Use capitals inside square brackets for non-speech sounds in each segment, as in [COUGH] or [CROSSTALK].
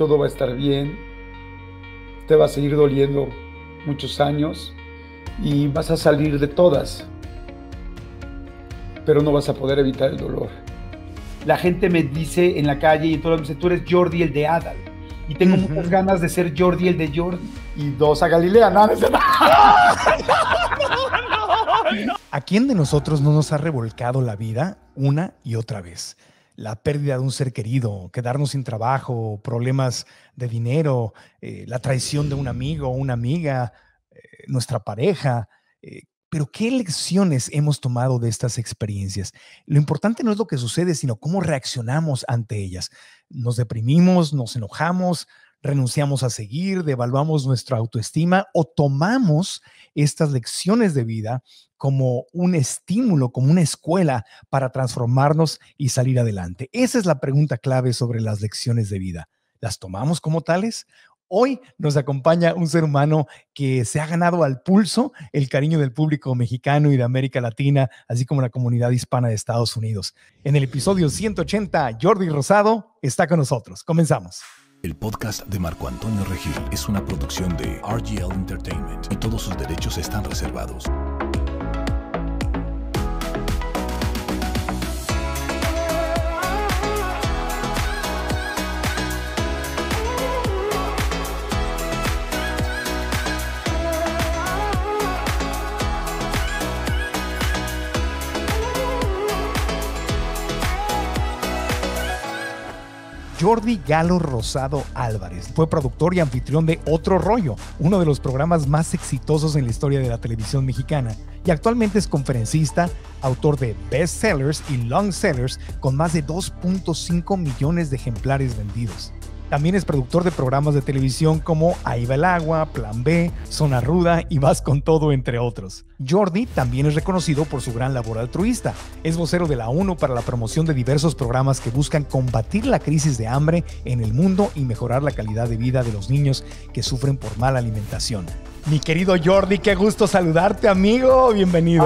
todo va a estar bien, te va a seguir doliendo muchos años y vas a salir de todas, pero no vas a poder evitar el dolor. La gente me dice en la calle y todo los dice, tú eres Jordi el de Adal. Y tengo muchas ganas de ser Jordi el de Jordi. Y dos a Galilea, nada. [LAUGHS] ¿A quién de nosotros no nos ha revolcado la vida una y otra vez? la pérdida de un ser querido, quedarnos sin trabajo, problemas de dinero, eh, la traición de un amigo o una amiga, eh, nuestra pareja. Eh, pero ¿qué lecciones hemos tomado de estas experiencias? Lo importante no es lo que sucede, sino cómo reaccionamos ante ellas. Nos deprimimos, nos enojamos, renunciamos a seguir, devaluamos nuestra autoestima o tomamos estas lecciones de vida como un estímulo, como una escuela para transformarnos y salir adelante. Esa es la pregunta clave sobre las lecciones de vida. ¿Las tomamos como tales Hoy nos acompaña un ser humano que se ha ganado al pulso el cariño del público mexicano y de América Latina, así como la comunidad hispana de Estados Unidos. En el episodio 180, Jordi Rosado está con nosotros. Comenzamos. El podcast de Marco Antonio Regil es una producción de RGL Entertainment y todos sus derechos están reservados. Jordi Galo Rosado Álvarez. Fue productor y anfitrión de Otro Rollo, uno de los programas más exitosos en la historia de la televisión mexicana, y actualmente es conferencista, autor de bestsellers y long sellers con más de 2.5 millones de ejemplares vendidos. También es productor de programas de televisión como Ahí va el agua, Plan B, Zona Ruda y Vas con todo, entre otros. Jordi también es reconocido por su gran labor altruista. Es vocero de la ONU para la promoción de diversos programas que buscan combatir la crisis de hambre en el mundo y mejorar la calidad de vida de los niños que sufren por mala alimentación. Mi querido Jordi, qué gusto saludarte, amigo. Bienvenido.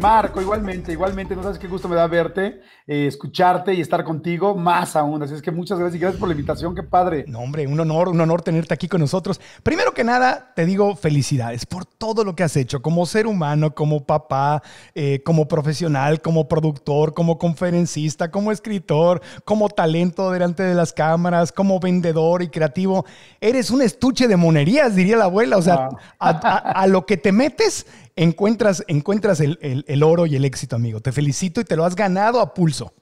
Marco, igualmente, igualmente. No sabes qué gusto me da verte, eh, escucharte y estar contigo, más aún. Así es que muchas gracias y gracias por la invitación, qué padre. No, hombre, un honor, un honor tenerte aquí con nosotros. Primero que nada, te digo felicidades por todo lo que has hecho como ser humano, como papá, eh, como profesional, como productor, como conferencista, como escritor, como talento delante de las cámaras, como vendedor y creativo. Eres un estuche de monerías, diría la abuela. O sea, ah. A, lo que te metes, encuentras, encuentras el, oro y el éxito, amigo. Te felicito y te lo has ganado a pulso.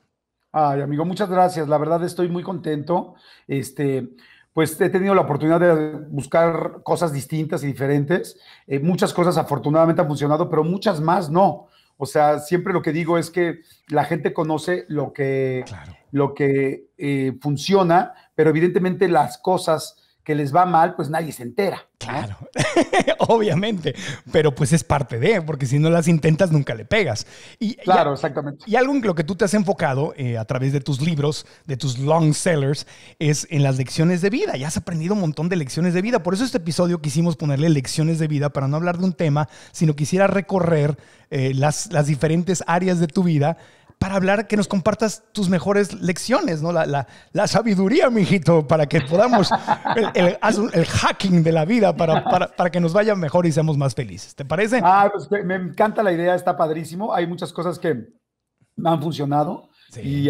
Ay, amigo, muchas gracias. La verdad estoy muy contento. Este, pues he tenido la oportunidad de buscar cosas distintas y diferentes. Eh, muchas cosas afortunadamente han funcionado, pero muchas más no. O sea, siempre lo que digo es que la gente conoce lo que, lo que eh, funciona, pero evidentemente las cosas que les va mal, pues nadie se entera. Claro, [LAUGHS] obviamente, pero pues es parte de, porque si no las intentas nunca le pegas. Y, claro, exactamente. Y algo en lo que tú te has enfocado eh, a través de tus libros, de tus long sellers, es en las lecciones de vida. Ya has aprendido un montón de lecciones de vida. Por eso este episodio quisimos ponerle lecciones de vida para no hablar de un tema, sino quisiera recorrer eh, las, las diferentes áreas de tu vida para hablar, que nos compartas tus mejores lecciones, ¿no? La, la, la sabiduría, mijito, para que podamos [LAUGHS] el, el, hacking de la vida para, que nos vaya mejor y seamos más felices. ¿Te parece? Ah, pues me encanta la idea, está padrísimo. Hay muchas cosas que han funcionado. Y,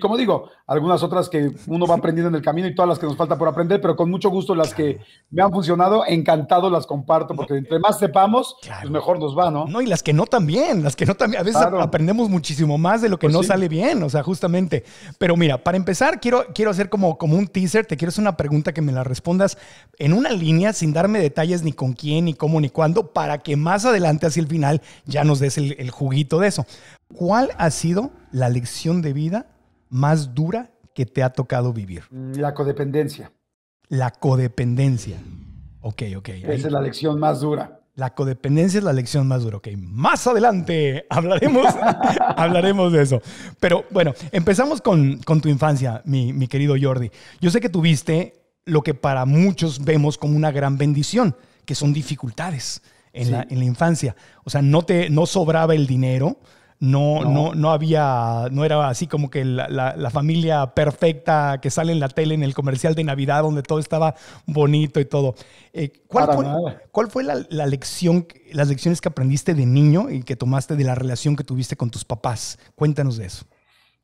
como, digo, algunas otras que uno va aprendiendo en el camino y todas las que nos falta por aprender, pero con mucho gusto las que me han funcionado, encantado las comparto, porque entre más sepamos, pues mejor nos va, ¿no? No, y las que no también, las que no también. A veces aprendemos muchísimo más de lo que pues no sale bien, o sea, justamente. Pero mira, para empezar, quiero, quiero hacer como, como un teaser, te quiero hacer una pregunta que me la respondas en una línea, sin darme detalles ni con quién, ni cómo, ni cuándo, para que más adelante, hacia el final, ya nos des el juguito de eso. ¿Cuál ha sido la lección de vida más dura que te ha tocado vivir? Mm, la codependencia. La codependencia. Ok, ok. Esa es la lección más dura. La codependencia es la lección más dura, ok. Más adelante [LAUGHS] hablaremos, [LAUGHS] hablaremos de eso. Pero bueno, empezamos con, tu infancia, mi, querido Jordi. Yo sé que tuviste lo que para muchos vemos como una gran bendición, que son dificultades en, la, en la infancia. O sea, no, te, no sobraba el dinero, no, no, no, había, no era así como que la, familia perfecta que sale en la tele en el comercial de Navidad donde todo estaba bonito y todo. Eh, ¿cuál, fue, ¿cuál, fue, la, la, lección, las lecciones que aprendiste de niño y que tomaste de la relación que tuviste con tus papás? Cuéntanos de eso.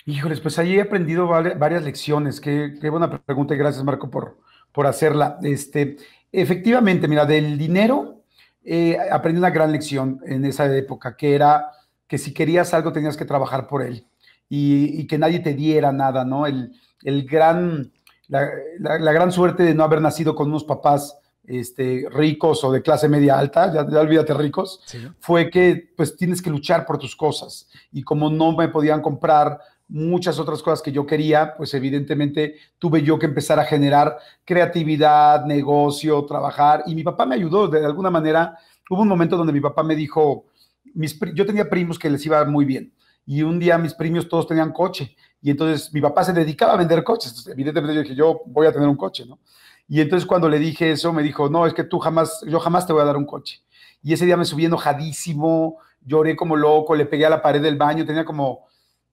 Híjoles, pues ahí he aprendido varias lecciones. Qué, buena pregunta y gracias Marco por, por hacerla. Este, efectivamente, mira, del dinero eh, aprendí una gran lección en esa época, que era que si querías algo tenías que trabajar por él y, que nadie te diera nada, ¿no? El, el gran, la, gran suerte de no haber nacido con unos papás este, ricos o de clase media alta, ya, olvídate ricos, fue que pues tienes que luchar por tus cosas y como no me podían comprar muchas otras cosas que yo quería, pues evidentemente tuve yo que empezar a generar creatividad, negocio, trabajar y mi papá me ayudó de alguna manera. Hubo un momento donde mi papá me dijo, yo tenía primos que les iba muy bien y un día mis primos todos tenían coche y entonces mi papá se dedicaba a vender coches. Entonces, evidentemente yo dije, yo voy a tener un coche, ¿no? Y entonces cuando le dije eso me dijo, no, es que tú jamás, yo jamás te voy a dar un coche. Y ese día me subí enojadísimo, lloré como loco, le pegué a la pared del baño, tenía como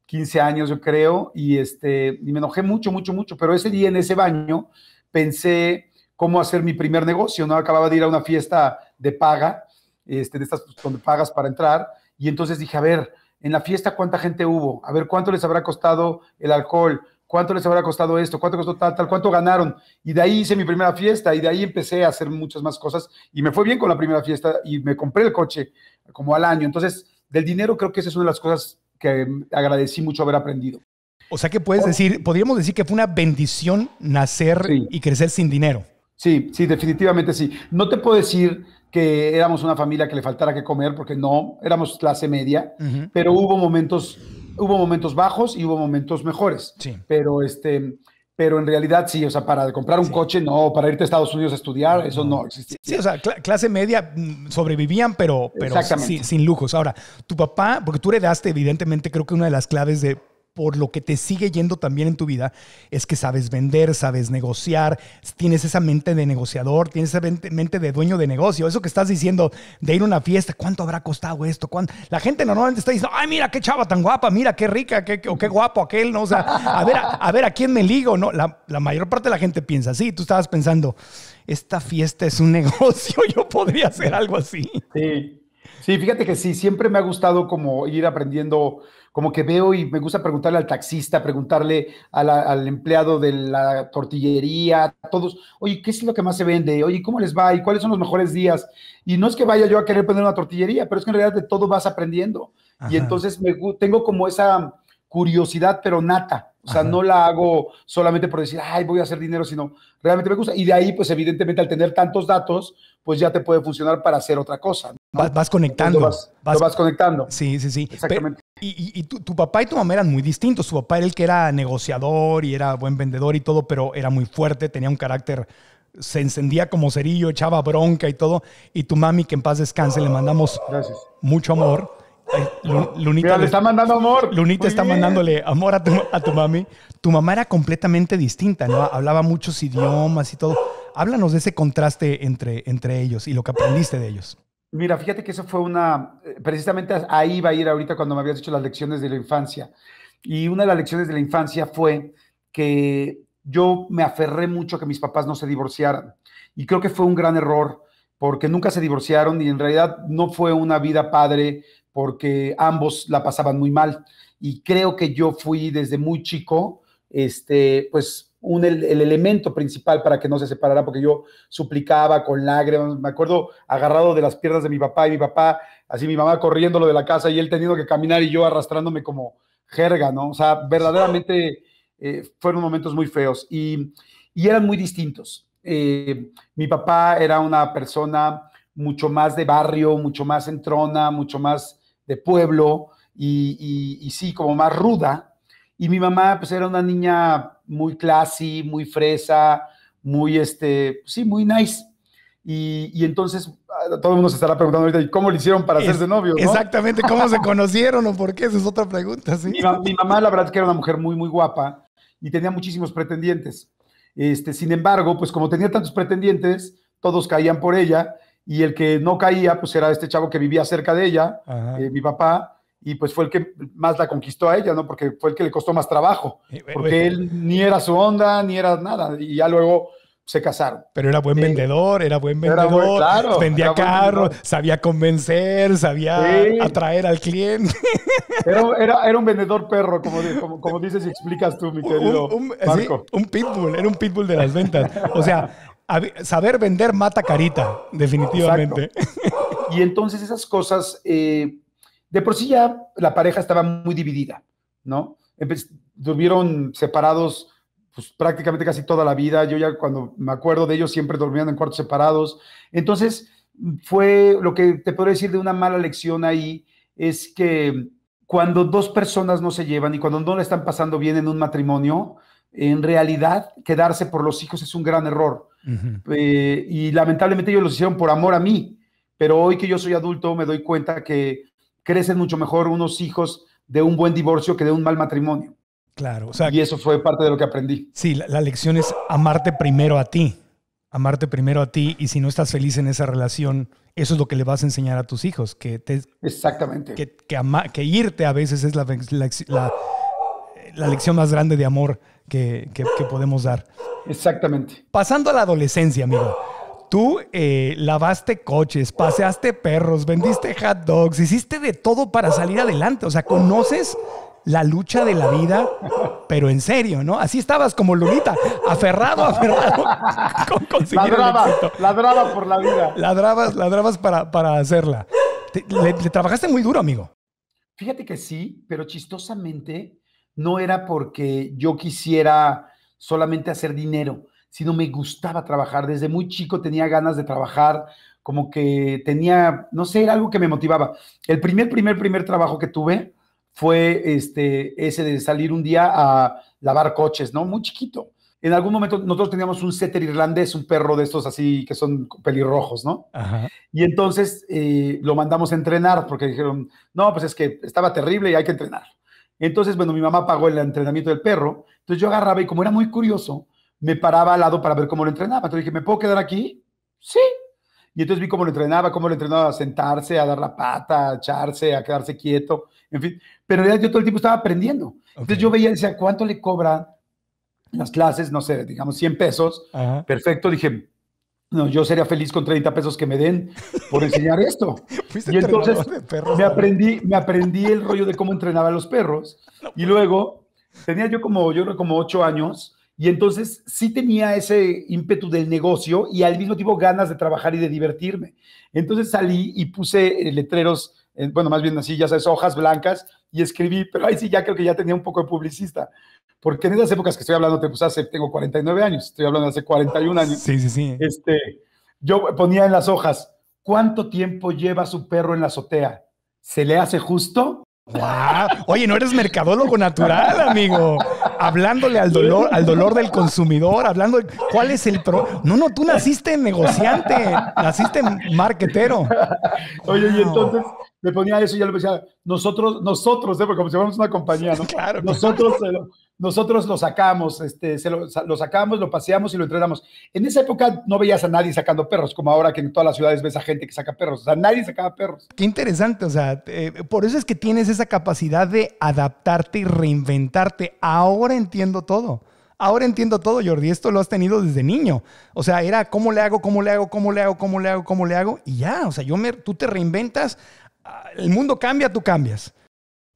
15 años yo creo, y, este, me enojé mucho, mucho, mucho, pero ese día en ese baño pensé cómo hacer mi primer negocio, ¿no? Acababa de ir a una fiesta de paga este, de estas pues, donde pagas para entrar. Y entonces dije, a ver, en la fiesta cuánta gente hubo, a ver cuánto les habrá costado el alcohol, cuánto les habrá costado esto, cuánto costó tal, tal, cuánto ganaron. Y de ahí hice mi primera fiesta y de ahí empecé a hacer muchas más cosas y me fue bien con la primera fiesta y me compré el coche como al año. Entonces, del dinero creo que esa es una de las cosas que agradecí mucho haber aprendido. O sea que puedes decir, podríamos decir que fue una bendición nacer y crecer sin dinero. Sí, sí, definitivamente sí. No te puedo decir que éramos una familia que le faltara que comer, porque no, éramos clase media, pero hubo momentos, hubo momentos bajos y hubo momentos mejores. Sí. Pero este, pero en realidad sí, o sea, para comprar un coche, no, para irte a Estados Unidos a estudiar, eso no existía. Sí, o sea, clase media mm, sobrevivían, pero, pero sin, lujos. Ahora, tu papá, porque tú heredaste, evidentemente, creo que una de las claves de por lo que te sigue yendo también en tu vida es que sabes vender, sabes negociar, tienes esa mente de negociador, tienes esa mente de dueño de negocio. Eso que estás diciendo de ir a una fiesta, ¿cuánto habrá costado esto? La gente normalmente está diciendo, ay, mira qué chava tan guapa, mira qué rica, qué, o qué guapo aquel, ¿no? O sea, a ver a, ver a quién me ligo, ¿no? La, mayor parte de la gente piensa así. Tú estabas pensando, esta fiesta es un [LAUGHS] negocio, yo podría hacer algo así. Sí, Sí, fíjate que sí, siempre me ha gustado como ir aprendiendo, como que veo y me gusta preguntarle al taxista, preguntarle al empleado de la tortillería, a todos, oye, ¿qué es lo que más se vende? Oye, ¿cómo les va? ¿Y cuáles son los mejores días? Y no es que vaya yo a querer poner una tortillería, pero es que en realidad de todo vas aprendiendo. Y entonces me, tengo como esa curiosidad, pero nata. O sea, no la hago solamente por decir, ay, voy a hacer dinero, sino realmente me gusta. Y de ahí, pues evidentemente, al tener tantos datos, pues ya te puede funcionar para hacer otra cosa. Vas, conectando. vas, conectando. Sí, sí, sí. Exactamente. y, tu, papá y tu mamá eran muy distintos. Su papá era el que era negociador y era buen vendedor y todo, pero era muy fuerte, tenía un carácter, se encendía como cerillo, echaba bronca y todo. Y tu mami, que en paz descanse, le mandamos mucho amor. Lunita le, está mandando amor. Lunita está mandándole amor a tu, a tu mami. Tu mamá era completamente distinta, ¿no? Hablaba muchos idiomas y todo. Háblanos de ese contraste entre, entre ellos y lo que aprendiste de ellos. Mira, fíjate que eso fue una, eh, precisamente ahí va a ir ahorita cuando me habías dicho las lecciones de la infancia. Y una de las lecciones de la infancia fue que yo me aferré mucho a que mis papás no se divorciaran. Y creo que fue un gran error porque nunca se divorciaron y en realidad no fue una vida padre porque ambos la pasaban muy mal. Y creo que yo fui desde muy chico, este, pues un, el, elemento principal para que no se separara, porque yo suplicaba con lágrimas, me acuerdo agarrado de las piernas de mi papá y mi papá, así mi mamá corriéndolo de la casa y él teniendo que caminar y yo arrastrándome como jerga, ¿no? O sea, verdaderamente eh, fueron momentos muy feos y, y eran muy distintos. Eh, mi papá era una persona mucho más de barrio, mucho más entrona, mucho más de pueblo y, sí, como más ruda. Y mi mamá, pues era una niña muy classy, muy fresa, muy, este, pues sí, muy nice. Y, entonces ah, todo el mundo se estará preguntando ahorita, ¿cómo le hicieron para hacerse novio? ¿no? Exactamente, ¿cómo se conocieron o por qué? Esa es otra pregunta, sí. Mi, mi mamá, la verdad, que era una mujer muy, muy guapa y tenía muchísimos pretendientes. Este, sin embargo, pues como tenía tantos pretendientes, todos caían por ella y el que no caía, pues era este chavo que vivía cerca de ella, eh, mi papá, y pues fue el que más la conquistó a ella, ¿no? Porque fue el que le costó más trabajo, eh, eh, porque él ni era su onda, ni era nada, y ya luego se casaron. Pero era buen vendedor, era buen vendedor, vendía carros, sabía convencer, sabía atraer al cliente. [LAUGHS] Era, era, era un vendedor perro, como, como, dices y explicas tú, mi querido un, un pitbull, era un pitbull de las ventas. O sea, saber vender mata carita, definitivamente. Y entonces esas cosas, eh, de por sí ya la pareja estaba muy dividida, ¿no? Estuvieron separados pues, prácticamente casi toda la vida. Yo ya cuando me acuerdo de ellos siempre dormían en cuartos separados. Entonces, fue lo que te puedo decir de una mala lección ahí, es que cuando dos personas no se llevan y cuando no le están pasando bien en un matrimonio, en realidad quedarse por los hijos es un gran error. Eh, y lamentablemente ellos lo hicieron por amor a mí, pero hoy que yo soy adulto me doy cuenta que crecen mucho mejor unos hijos de un buen divorcio que de un mal matrimonio. Claro, o sea, y eso fue parte de lo que aprendí. Sí, la, lección es amarte primero a ti, amarte primero a ti y si no estás feliz en esa relación, eso es lo que le vas a enseñar a tus hijos, que exactamente, que, irte a veces es la, la, lección más grande de amor que, podemos dar. Exactamente. Pasando a la adolescencia, amigo. Tú eh, lavaste coches, paseaste perros, vendiste hot dogs, hiciste de todo para salir adelante. O sea, conoces la lucha de la vida, pero en serio, ¿no? Así estabas como lunita, aferrado, aferrado [LAUGHS] con conseguir ladraba, el éxito. Ladraba por la vida. Ladrabas, ladrabas para, para hacerla. Te, trabajaste muy duro, amigo. Fíjate que sí, pero chistosamente no era porque yo quisiera solamente hacer dinero, sino me gustaba trabajar. Desde muy chico tenía ganas de trabajar, como que tenía, no sé, era algo que me motivaba. El primer, primer, primer trabajo que tuve, fue este, ese de salir un día a lavar coches, ¿no? Muy chiquito. En algún momento nosotros teníamos un setter irlandés, un perro de estos así que son pelirrojos, ¿no? Y entonces eh, lo mandamos a entrenar porque dijeron, no, pues es que estaba terrible y hay que entrenar. Entonces, bueno, mi mamá pagó el entrenamiento del perro. Entonces yo agarraba y como era muy curioso, me paraba al lado para ver cómo lo entrenaba. Entonces dije, ¿me puedo quedar aquí? Sí. Y entonces vi cómo lo entrenaba, cómo lo entrenaba a sentarse, a dar la pata, a echarse, a quedarse quieto, en fin pero en realidad yo todo el tiempo estaba aprendiendo. Entonces yo veía, decía, ¿cuánto le cobran las clases? No sé, digamos 100 pesos. Perfecto, dije, no, yo sería feliz con 30 pesos que me den por enseñar esto. [LAUGHS] y entonces me, aprendí, me aprendí el rollo de cómo entrenaba a los perros. y luego tenía yo como, yo creo como 8 años. Y entonces sí tenía ese ímpetu del negocio y al mismo tiempo ganas de trabajar y de divertirme. Entonces salí y puse eh, letreros bueno, más bien así, ya sabes, hojas blancas y escribí, pero ahí sí ya creo que ya tenía un poco de publicista. Porque en esas épocas que estoy hablando, pues hace, tengo 49 años, estoy hablando hace 41 años. Sí, sí, sí. Este, yo ponía en las hojas, ¿cuánto tiempo lleva su perro en la azotea? ¿Se le hace justo? Wow. Oye, no eres mercadólogo natural, amigo hablándole al dolor, al dolor del consumidor, hablando cuál es el pro. No, no, tú naciste negociante, naciste marketero Oye, y entonces le ponía eso y ya le decía, nosotros, nosotros, ¿eh? como si fuéramos una compañía, ¿no? [LAUGHS] Claro. Nosotros, nosotros lo sacamos, este, se lo, lo, sacamos, lo paseamos y lo entrenamos. En esa época no veías a nadie sacando perros, como ahora que en todas las ciudades ves a gente que saca perros. O sea, nadie sacaba perros. Qué interesante, o sea, eh, por eso es que tienes esa capacidad de adaptarte y reinventarte. Ahora entiendo todo. Ahora entiendo todo, Jordi. Esto lo has tenido desde niño. O sea, era cómo le hago, cómo le hago, cómo le hago, cómo le hago, cómo le hago. Y ya, o sea, yo me, tú te reinventas, ah, el mundo cambia, tú cambias.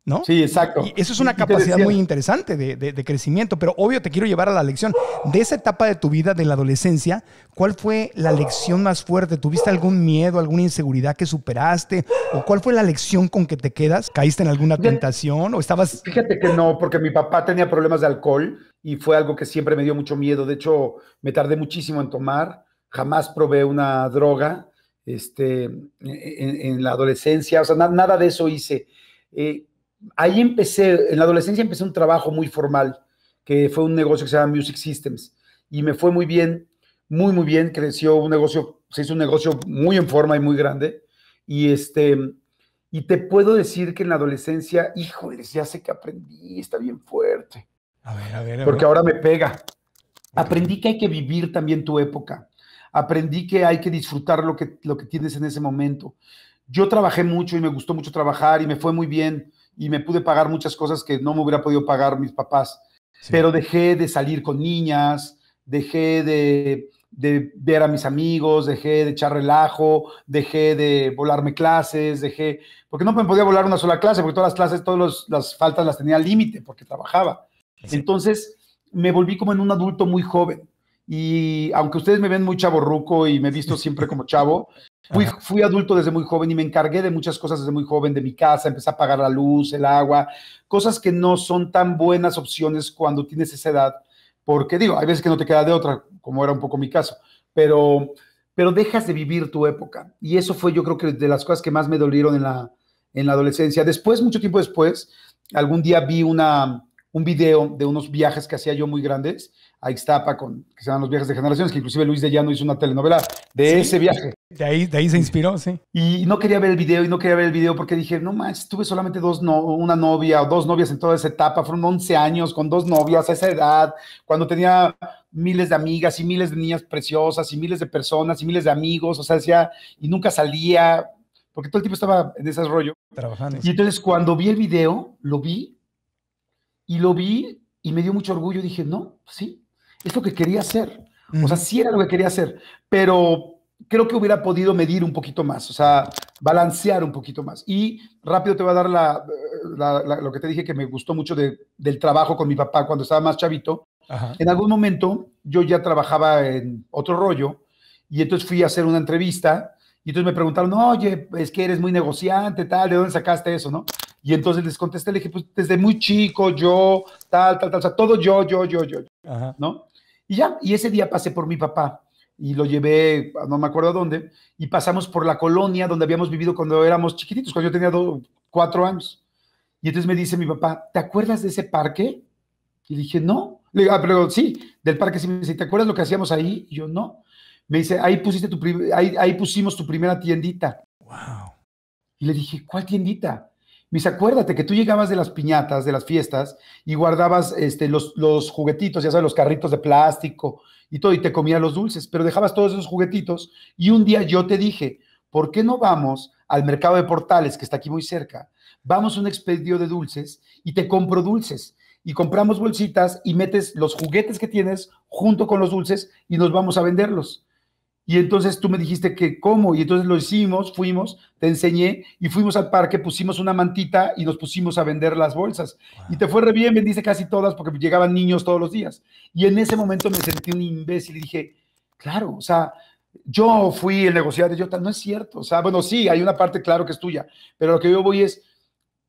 ¿no? Sí, exacto. Y eso es una capacidad muy interesante de, crecimiento, pero obvio te quiero llevar a la lección. De esa etapa de tu vida, de la adolescencia, ¿cuál fue la lección más fuerte? ¿Tuviste algún miedo, alguna inseguridad que superaste? ¿O cuál fue la lección con que te quedas? ¿Caíste en alguna tentación o estabas...? Fíjate que no, porque mi papá tenía problemas de alcohol y fue algo que siempre me dio mucho miedo. De hecho, me tardé muchísimo en tomar, jamás probé una droga este, en, la adolescencia, o sea, nada de eso hice. Eh, ahí empecé, en la adolescencia empecé un trabajo muy formal, que fue un negocio que se llama Music Systems, y me fue muy bien, muy, muy bien, creció un negocio, se hizo un negocio muy en forma y muy grande, y este, y te puedo decir que en la adolescencia, híjoles, ya sé que aprendí, está bien fuerte. A ver, a ver. A ver. Porque ahora me pega. Aprendí que hay que vivir también tu época. Aprendí que hay que disfrutar lo que, lo que tienes en ese momento. Yo trabajé mucho y me gustó mucho trabajar y me fue muy bien y me pude pagar muchas cosas que no me hubiera podido pagar mis papás. Pero dejé de salir con niñas, dejé de, ver a mis amigos, dejé de echar relajo, dejé de volarme clases, dejé, porque no me podía volar una sola clase, porque todas las clases, todas las faltas las tenía al límite, porque trabajaba. Entonces me volví como en un adulto muy joven. Y aunque ustedes me ven muy chaborruco y me he visto siempre como chavo, Fui, adulto desde muy joven y me encargué de muchas cosas desde muy joven, de mi casa, empecé a pagar la luz, el agua, cosas que no son tan buenas opciones cuando tienes esa edad, porque digo, hay veces que no te queda de otra, como era un poco mi caso, pero, pero dejas de vivir tu época. Y eso fue yo creo que de las cosas que más me dolieron en la, en la adolescencia. Después, mucho tiempo después, algún día vi una, un video de unos viajes que hacía yo muy grandes a Ixtapa, con, que se llaman Los viajes de generaciones, que inclusive Luis de Llano hizo una telenovela de ese viaje. De ahí, de ahí se inspiró, sí. Y no quería ver el video, y no quería ver el video porque dije, no más tuve solamente dos no, una novia o dos novias en toda esa etapa, fueron 11 años con dos novias a esa edad, cuando tenía miles de amigas y miles de niñas preciosas y miles de personas y miles de amigos, o sea, decía, y nunca salía, porque todo el tiempo estaba en ese rollo. Trabajando. Y entonces cuando vi el video, lo vi, y lo vi, y me dio mucho orgullo, dije, no, pues sí, es lo que quería hacer. O sea, sí era lo que quería hacer, pero creo que hubiera podido medir un poquito más, o sea, balancear un poquito más. Y rápido te voy a dar la, eh, lo que te dije que me gustó mucho del trabajo con mi papá cuando estaba más chavito. En algún momento yo ya trabajaba en otro rollo y entonces fui a hacer una entrevista y entonces me preguntaron, oye, es que eres muy negociante, tal, ¿de dónde sacaste eso, no? Y entonces les contesté, le dije, pues desde muy chico, yo, tal, tal, tal, o sea, todo yo, yo, yo, yo. ¿no? Y ya, y ese día pasé por mi papá y lo llevé, no me acuerdo dónde, y pasamos por la colonia donde habíamos vivido cuando éramos chiquititos, cuando yo tenía cuatro años. Y entonces me dice mi papá, ¿te acuerdas de ese parque? Y le dije, no. Le digo, ah, pero sí, del parque sí me dice, ¿te acuerdas lo que hacíamos ahí? Y yo, no. Me dice, ahí, pusiste tu ahí, ahí pusimos tu primera tiendita. Wow. Y le dije, ¿cuál tiendita? Mis, acuérdate que tú llegabas de las piñatas, de las fiestas, y guardabas este, los, juguetitos, ya sabes, los carritos de plástico y todo, y te comías los dulces, pero dejabas todos esos juguetitos. Y un día yo te dije, ¿por qué no vamos al mercado de portales, que está aquí muy cerca? Vamos a un expedio de dulces y te compro dulces. Y compramos bolsitas y metes los juguetes que tienes junto con los dulces y nos vamos a venderlos. Y entonces tú me dijiste que cómo, y entonces lo hicimos, fuimos, te enseñé y fuimos al parque, pusimos una mantita y nos pusimos a vender las bolsas. Y te fue re bien, vendiste casi todas porque llegaban niños todos los días. Y en ese momento me sentí un imbécil y dije, claro, o sea, yo fui el negociador, yo no es cierto, o sea, bueno, sí, hay una parte claro que es tuya, pero lo que yo voy es,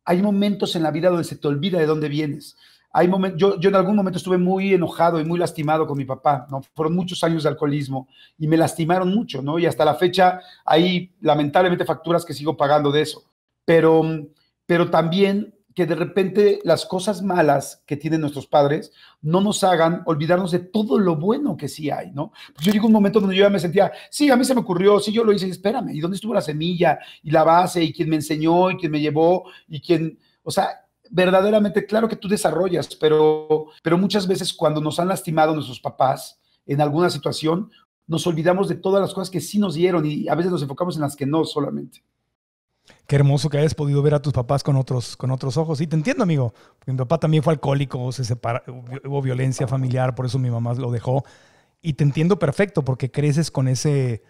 hay momentos en la vida donde se te olvida de dónde vienes. Hay yo, yo, en algún momento estuve muy enojado y muy lastimado con mi papá, ¿no? Fueron muchos años de alcoholismo y me lastimaron mucho, ¿no? Y hasta la fecha hay lamentablemente facturas que sigo pagando de eso. Pero, pero también que de repente las cosas malas que tienen nuestros padres no nos hagan olvidarnos de todo lo bueno que sí hay, ¿no? Pues yo llegó un momento donde yo ya me sentía, sí, a mí se me ocurrió, sí, yo lo hice, espérame, ¿y dónde estuvo la semilla y la base y quién me enseñó y quién me llevó y quién, o sea, verdaderamente, claro que tú desarrollas, pero, pero muchas veces cuando nos han lastimado nuestros papás en alguna situación, nos olvidamos de todas las cosas que sí nos dieron y a veces nos enfocamos en las que no solamente. Qué hermoso que hayas podido ver a tus papás con otros, con otros ojos. Y te entiendo, amigo. Mi papá también fue alcohólico, se separa, hubo violencia familiar, por eso mi mamá lo dejó. Y te entiendo perfecto, porque creces con ese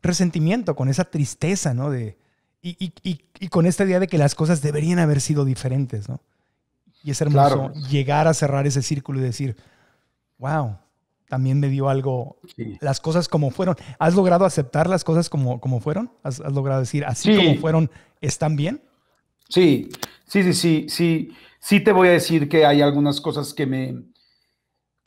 resentimiento, con esa tristeza, ¿no? De, y, con esta idea de que las cosas deberían haber sido diferentes, ¿no? Y es hermoso llegar a cerrar ese círculo y decir, wow, también me dio algo, las cosas como fueron. ¿Has logrado aceptar las cosas como, como fueron? ¿Has, logrado decir, así como fueron, están bien? Sí, sí, sí, sí, sí. Sí te voy a decir que hay algunas cosas que me,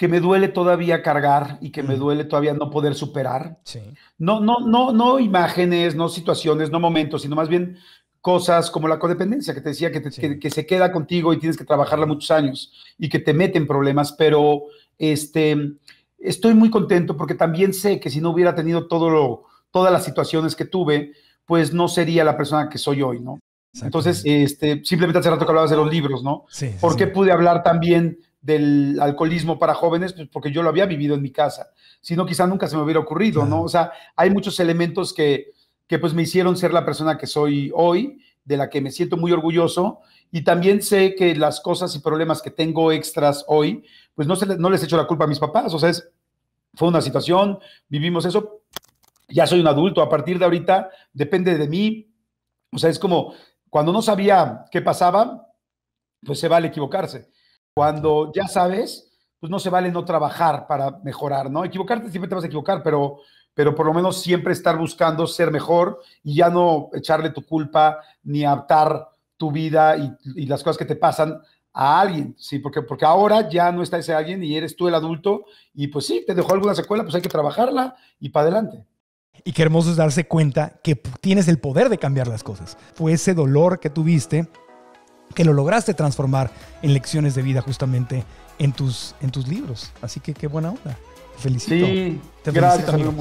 que me duele todavía cargar y que me duele todavía no poder superar. Sí. No, no, no, no imágenes, no situaciones, no momentos, sino más bien cosas como la codependencia que te decía que, que, se queda contigo y tienes que trabajarla muchos años y que te meten problemas, pero este, estoy muy contento porque también sé que si no hubiera tenido todo lo, todas las situaciones que tuve, pues no sería la persona que soy hoy, ¿no? Entonces, este, simplemente hace rato que hablabas de los libros, ¿no? Sí, porque pude hablar también del alcoholismo para jóvenes, pues porque yo lo había vivido en mi casa, si no quizá nunca se me hubiera ocurrido, ¿no? O sea, hay muchos elementos que, pues me hicieron ser la persona que soy hoy, de la que me siento muy orgulloso y también sé que las cosas y problemas que tengo extras hoy, pues no, se, no les echo la culpa a mis papás, o sea, fue una situación, vivimos eso, ya soy un adulto, a partir de ahorita depende de mí, o sea, es como cuando no sabía qué pasaba, pues se vale equivocarse cuando ya sabes, pues no se vale no trabajar para mejorar, ¿no? Equivocarte siempre te vas a equivocar, pero, pero por lo menos siempre estar buscando ser mejor y ya no echarle tu culpa ni adaptar tu vida y, las cosas que te pasan a alguien, ¿sí? Porque, porque ahora ya no está ese alguien y eres tú el adulto y pues sí, te dejó alguna secuela, pues hay que trabajarla y para adelante. Y qué hermoso es darse cuenta que tienes el poder de cambiar las cosas. Fue ese dolor que tuviste que lo lograste transformar en lecciones de vida justamente en tus, en tus libros. Así que qué buena onda. Felicito. Sí, gracias, amigo.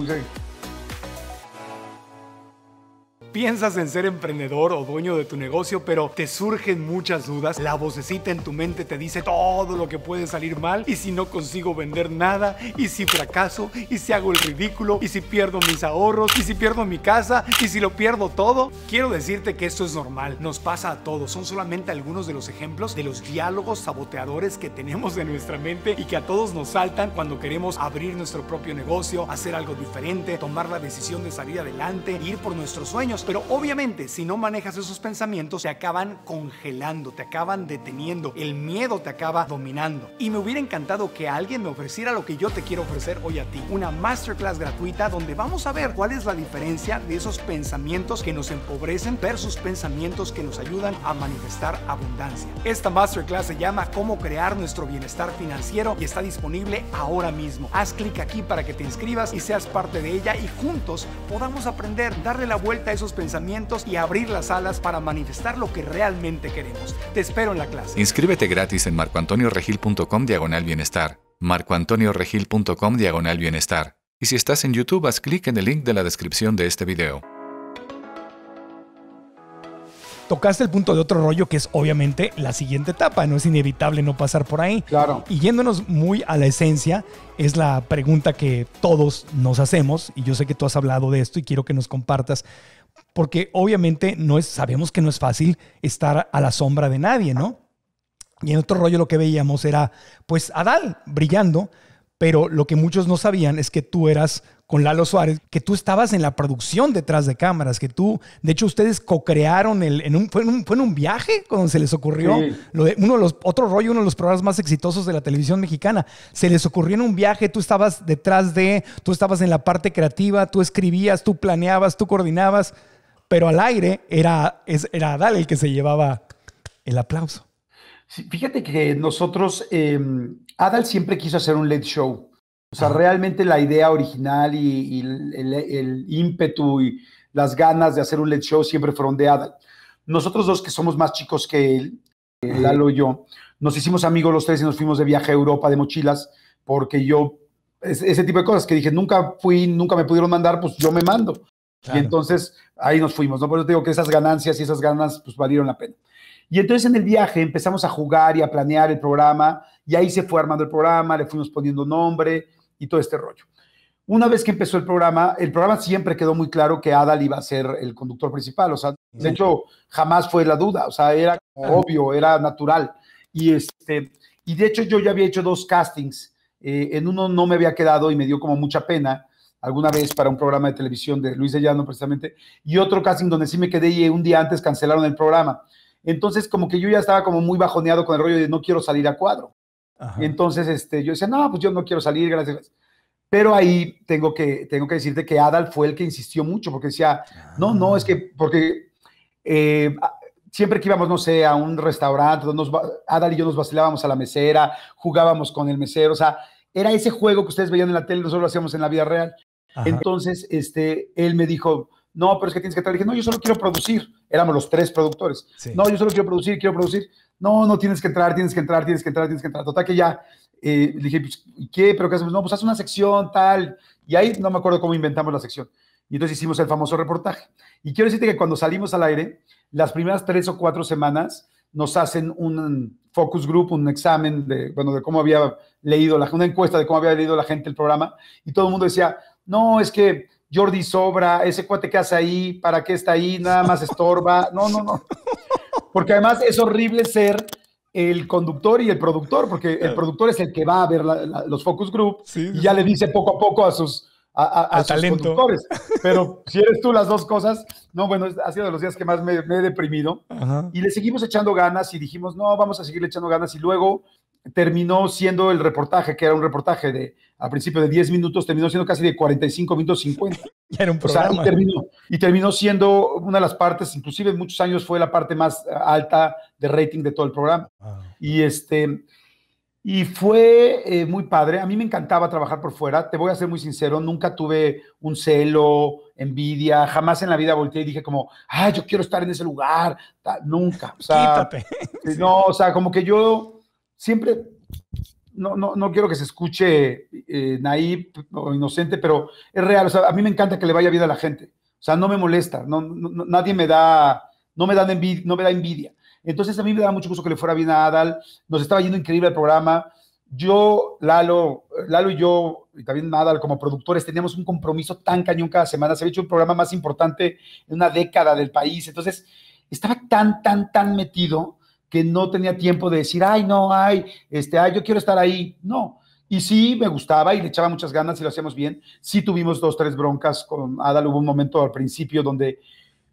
Piensas en ser emprendedor o dueño de tu negocio, pero te surgen muchas dudas. La vocecita en tu mente te dice todo lo que puede salir mal y si no consigo vender nada y si fracaso y si hago el ridículo y si pierdo mis ahorros y si pierdo mi casa y si lo pierdo todo. Quiero decirte que esto es normal, nos pasa a todos. Son solamente algunos de los ejemplos de los diálogos saboteadores que tenemos en nuestra mente y que a todos nos saltan cuando queremos abrir nuestro propio negocio, hacer algo diferente, tomar la decisión de salir adelante, ir por nuestros sueños pero obviamente si no manejas esos pensamientos te acaban congelando, te acaban deteniendo, el miedo te acaba dominando. Y me hubiera encantado que alguien me ofreciera lo que yo te quiero ofrecer hoy a ti, una masterclass gratuita donde vamos a ver cuál es la diferencia de esos pensamientos que nos empobrecen versus pensamientos que nos ayudan a manifestar abundancia. Esta masterclass se llama Cómo crear nuestro bienestar financiero y está disponible ahora mismo. Haz clic aquí para que te inscribas y seas parte de ella y juntos podamos aprender, darle la vuelta a esos pensamientos y abrir las alas para manifestar lo que realmente queremos. Te espero en la clase. Inscríbete gratis en marcoantonioregil.com diagonal bienestar. marcoantonioregil.com diagonal bienestar. Y si estás en YouTube, haz clic en el link de la descripción de este video. Tocaste el punto de otro rollo que es obviamente la siguiente etapa, no es inevitable no pasar por ahí. Claro. Y yéndonos muy a la esencia, es la pregunta que todos nos hacemos, y yo sé que tú has hablado de esto y quiero que nos compartas porque obviamente no es, sabemos que no es fácil estar a la sombra de nadie, ¿no? Y en otro rollo lo que veíamos era, pues, Adal brillando, pero lo que muchos no sabían es que tú eras con Lalo Suárez, que tú estabas en la producción detrás de cámaras, que tú, de hecho, ustedes co-crearon el, en un, fue, en un, viaje cuando se les ocurrió, uno de los, otro rollo, uno de los programas más exitosos de la televisión mexicana, se les ocurrió en un viaje, tú estabas detrás de, tú estabas en la parte creativa, tú escribías, tú planeabas, tú coordinabas, pero al aire era, era Adal el que se llevaba el aplauso. fíjate que nosotros, em, Adal siempre quiso hacer un LED show. O sea, realmente la idea original y, el, ímpetu y las ganas de hacer un late show siempre fueron de Adal. Nosotros dos, que somos más chicos que él, Lalo y yo, nos hicimos amigos los tres y nos fuimos de viaje a Europa de mochilas, porque yo, ese tipo de cosas que dije, nunca fui, nunca me pudieron mandar, pues yo me mando. Y entonces ahí nos fuimos, ¿no? Por eso te digo que esas ganancias y esas ganas pues valieron la pena. Y entonces en el viaje empezamos a jugar y a planear el programa y ahí se fue armando el programa, le fuimos poniendo nombre y todo este rollo. Una vez que empezó el programa, el programa siempre quedó muy claro que Adal iba a ser el conductor principal, o sea, de hecho jamás fue la duda, o sea, era obvio, era natural. Y, este, y de hecho yo ya había hecho dos castings, eh, en uno no me había quedado y me dio como mucha pena, alguna vez para un programa de televisión de Luis de Llano precisamente, y otro casting donde sí me quedé y un día antes cancelaron el programa. Entonces, como que yo ya estaba como muy bajoneado con el rollo de no quiero salir a cuadro. Entonces, este, yo decía, no, pues yo no quiero salir, gracias. Pero ahí tengo que, tengo que decirte que Adal fue el que insistió mucho, porque decía, no, no, es que, porque eh, siempre que íbamos, no sé, a un restaurante, nos, Adal y yo nos vacilábamos a la mesera, jugábamos con el mesero, o sea, era ese juego que ustedes veían en la tele, nosotros lo hacíamos en la vida real. Entonces, este, él me dijo, no, pero es que tienes que entrar, Le dije, no, yo solo quiero producir. Éramos los tres productores. No, yo solo quiero producir, quiero producir. No, no tienes que entrar, tienes que entrar, tienes que entrar, tienes que entrar. Total que ya, eh, le dije, pues, ¿qué? ¿Pero qué hacemos? No, pues haz una sección, tal. Y ahí no me acuerdo cómo inventamos la sección. Y entonces hicimos el famoso reportaje. Y quiero decirte que cuando salimos al aire, las primeras tres o cuatro semanas nos hacen un focus group, un examen de, bueno, de cómo había leído la, una encuesta de cómo había leído la gente el programa. Y todo el mundo decía, no, es que Jordi sobra, ese cuate que hace ahí, ¿para qué está ahí? Nada más estorba. No, no, no. Porque además es horrible ser el conductor y el productor, porque el productor es el que va a ver los focus group y ya le dice poco a poco a sus, a, conductores. [LAUGHS] Pero si eres tú las dos cosas, no, bueno, ha sido de los días que más me, he deprimido. Y le seguimos echando ganas y dijimos, no, vamos a seguirle echando ganas. Y luego terminó siendo el reportaje, que era un reportaje de a principio de 10 minutos, terminó siendo casi de 45 minutos 50. [LAUGHS] era un programa. y, terminó, y, terminó, siendo una de las partes, inclusive muchos años fue la parte más eh, alta de rating de todo el programa. Y este y fue eh, muy padre. A mí me encantaba trabajar por fuera. Te voy a ser muy sincero, nunca tuve un celo, envidia. Jamás en la vida volteé y dije como, ah, yo quiero estar en ese lugar. Nunca. Quítate. [LAUGHS] No, o sea, como que yo siempre, no, no, quiero que se escuche eh, o inocente, pero es real. O sea, a mí me encanta que le vaya bien a la gente. O sea, no me molesta, no, nadie me da, no me, dan envidia, no me da envidia. Entonces a mí me da mucho gusto que le fuera bien a Adal. Nos estaba yendo increíble el programa. Yo, Lalo, Lalo y yo, y también Adal como productores, teníamos un compromiso tan cañón cada semana. Se había hecho un programa más importante en una década del país. Entonces, estaba tan, tan, tan metido que no tenía tiempo de decir, ay, no, ay, este, ay, yo quiero estar ahí. No. Y sí, me gustaba y le echaba muchas ganas y lo hacíamos bien. Sí tuvimos dos, tres broncas con Adal. Hubo un momento al principio donde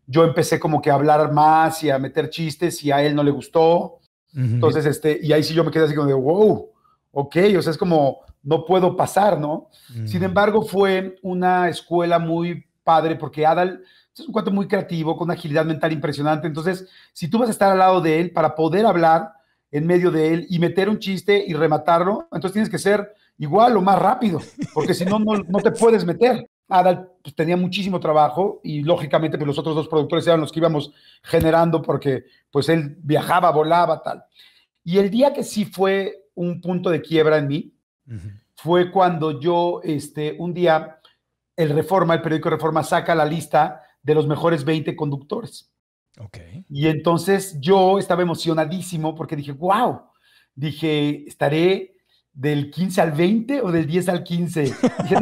yo empecé como que a hablar más y a meter chistes y a él no le gustó. Entonces, este, y ahí sí yo me quedé así como de, wow, ok, o sea, es como, no puedo pasar, ¿no? Sin embargo, fue una escuela muy padre porque Adal es un cuento muy creativo, con una agilidad mental impresionante. Entonces, si tú vas a estar al lado de él para poder hablar en medio de él y meter un chiste y rematarlo, entonces tienes que ser igual o más rápido, porque si no, no te puedes meter. Adal pues, tenía muchísimo trabajo y lógicamente pues, los otros dos productores eran los que íbamos generando porque pues él viajaba, volaba, tal. Y el día que sí fue un punto de quiebra en mí fue cuando yo, este, un día, el Reforma, el periódico Reforma saca la lista de los mejores 20 conductores. Okay. Y entonces yo estaba emocionadísimo porque dije, wow, dije, estaré del 15 al 20 o del 10 al 15. Dije,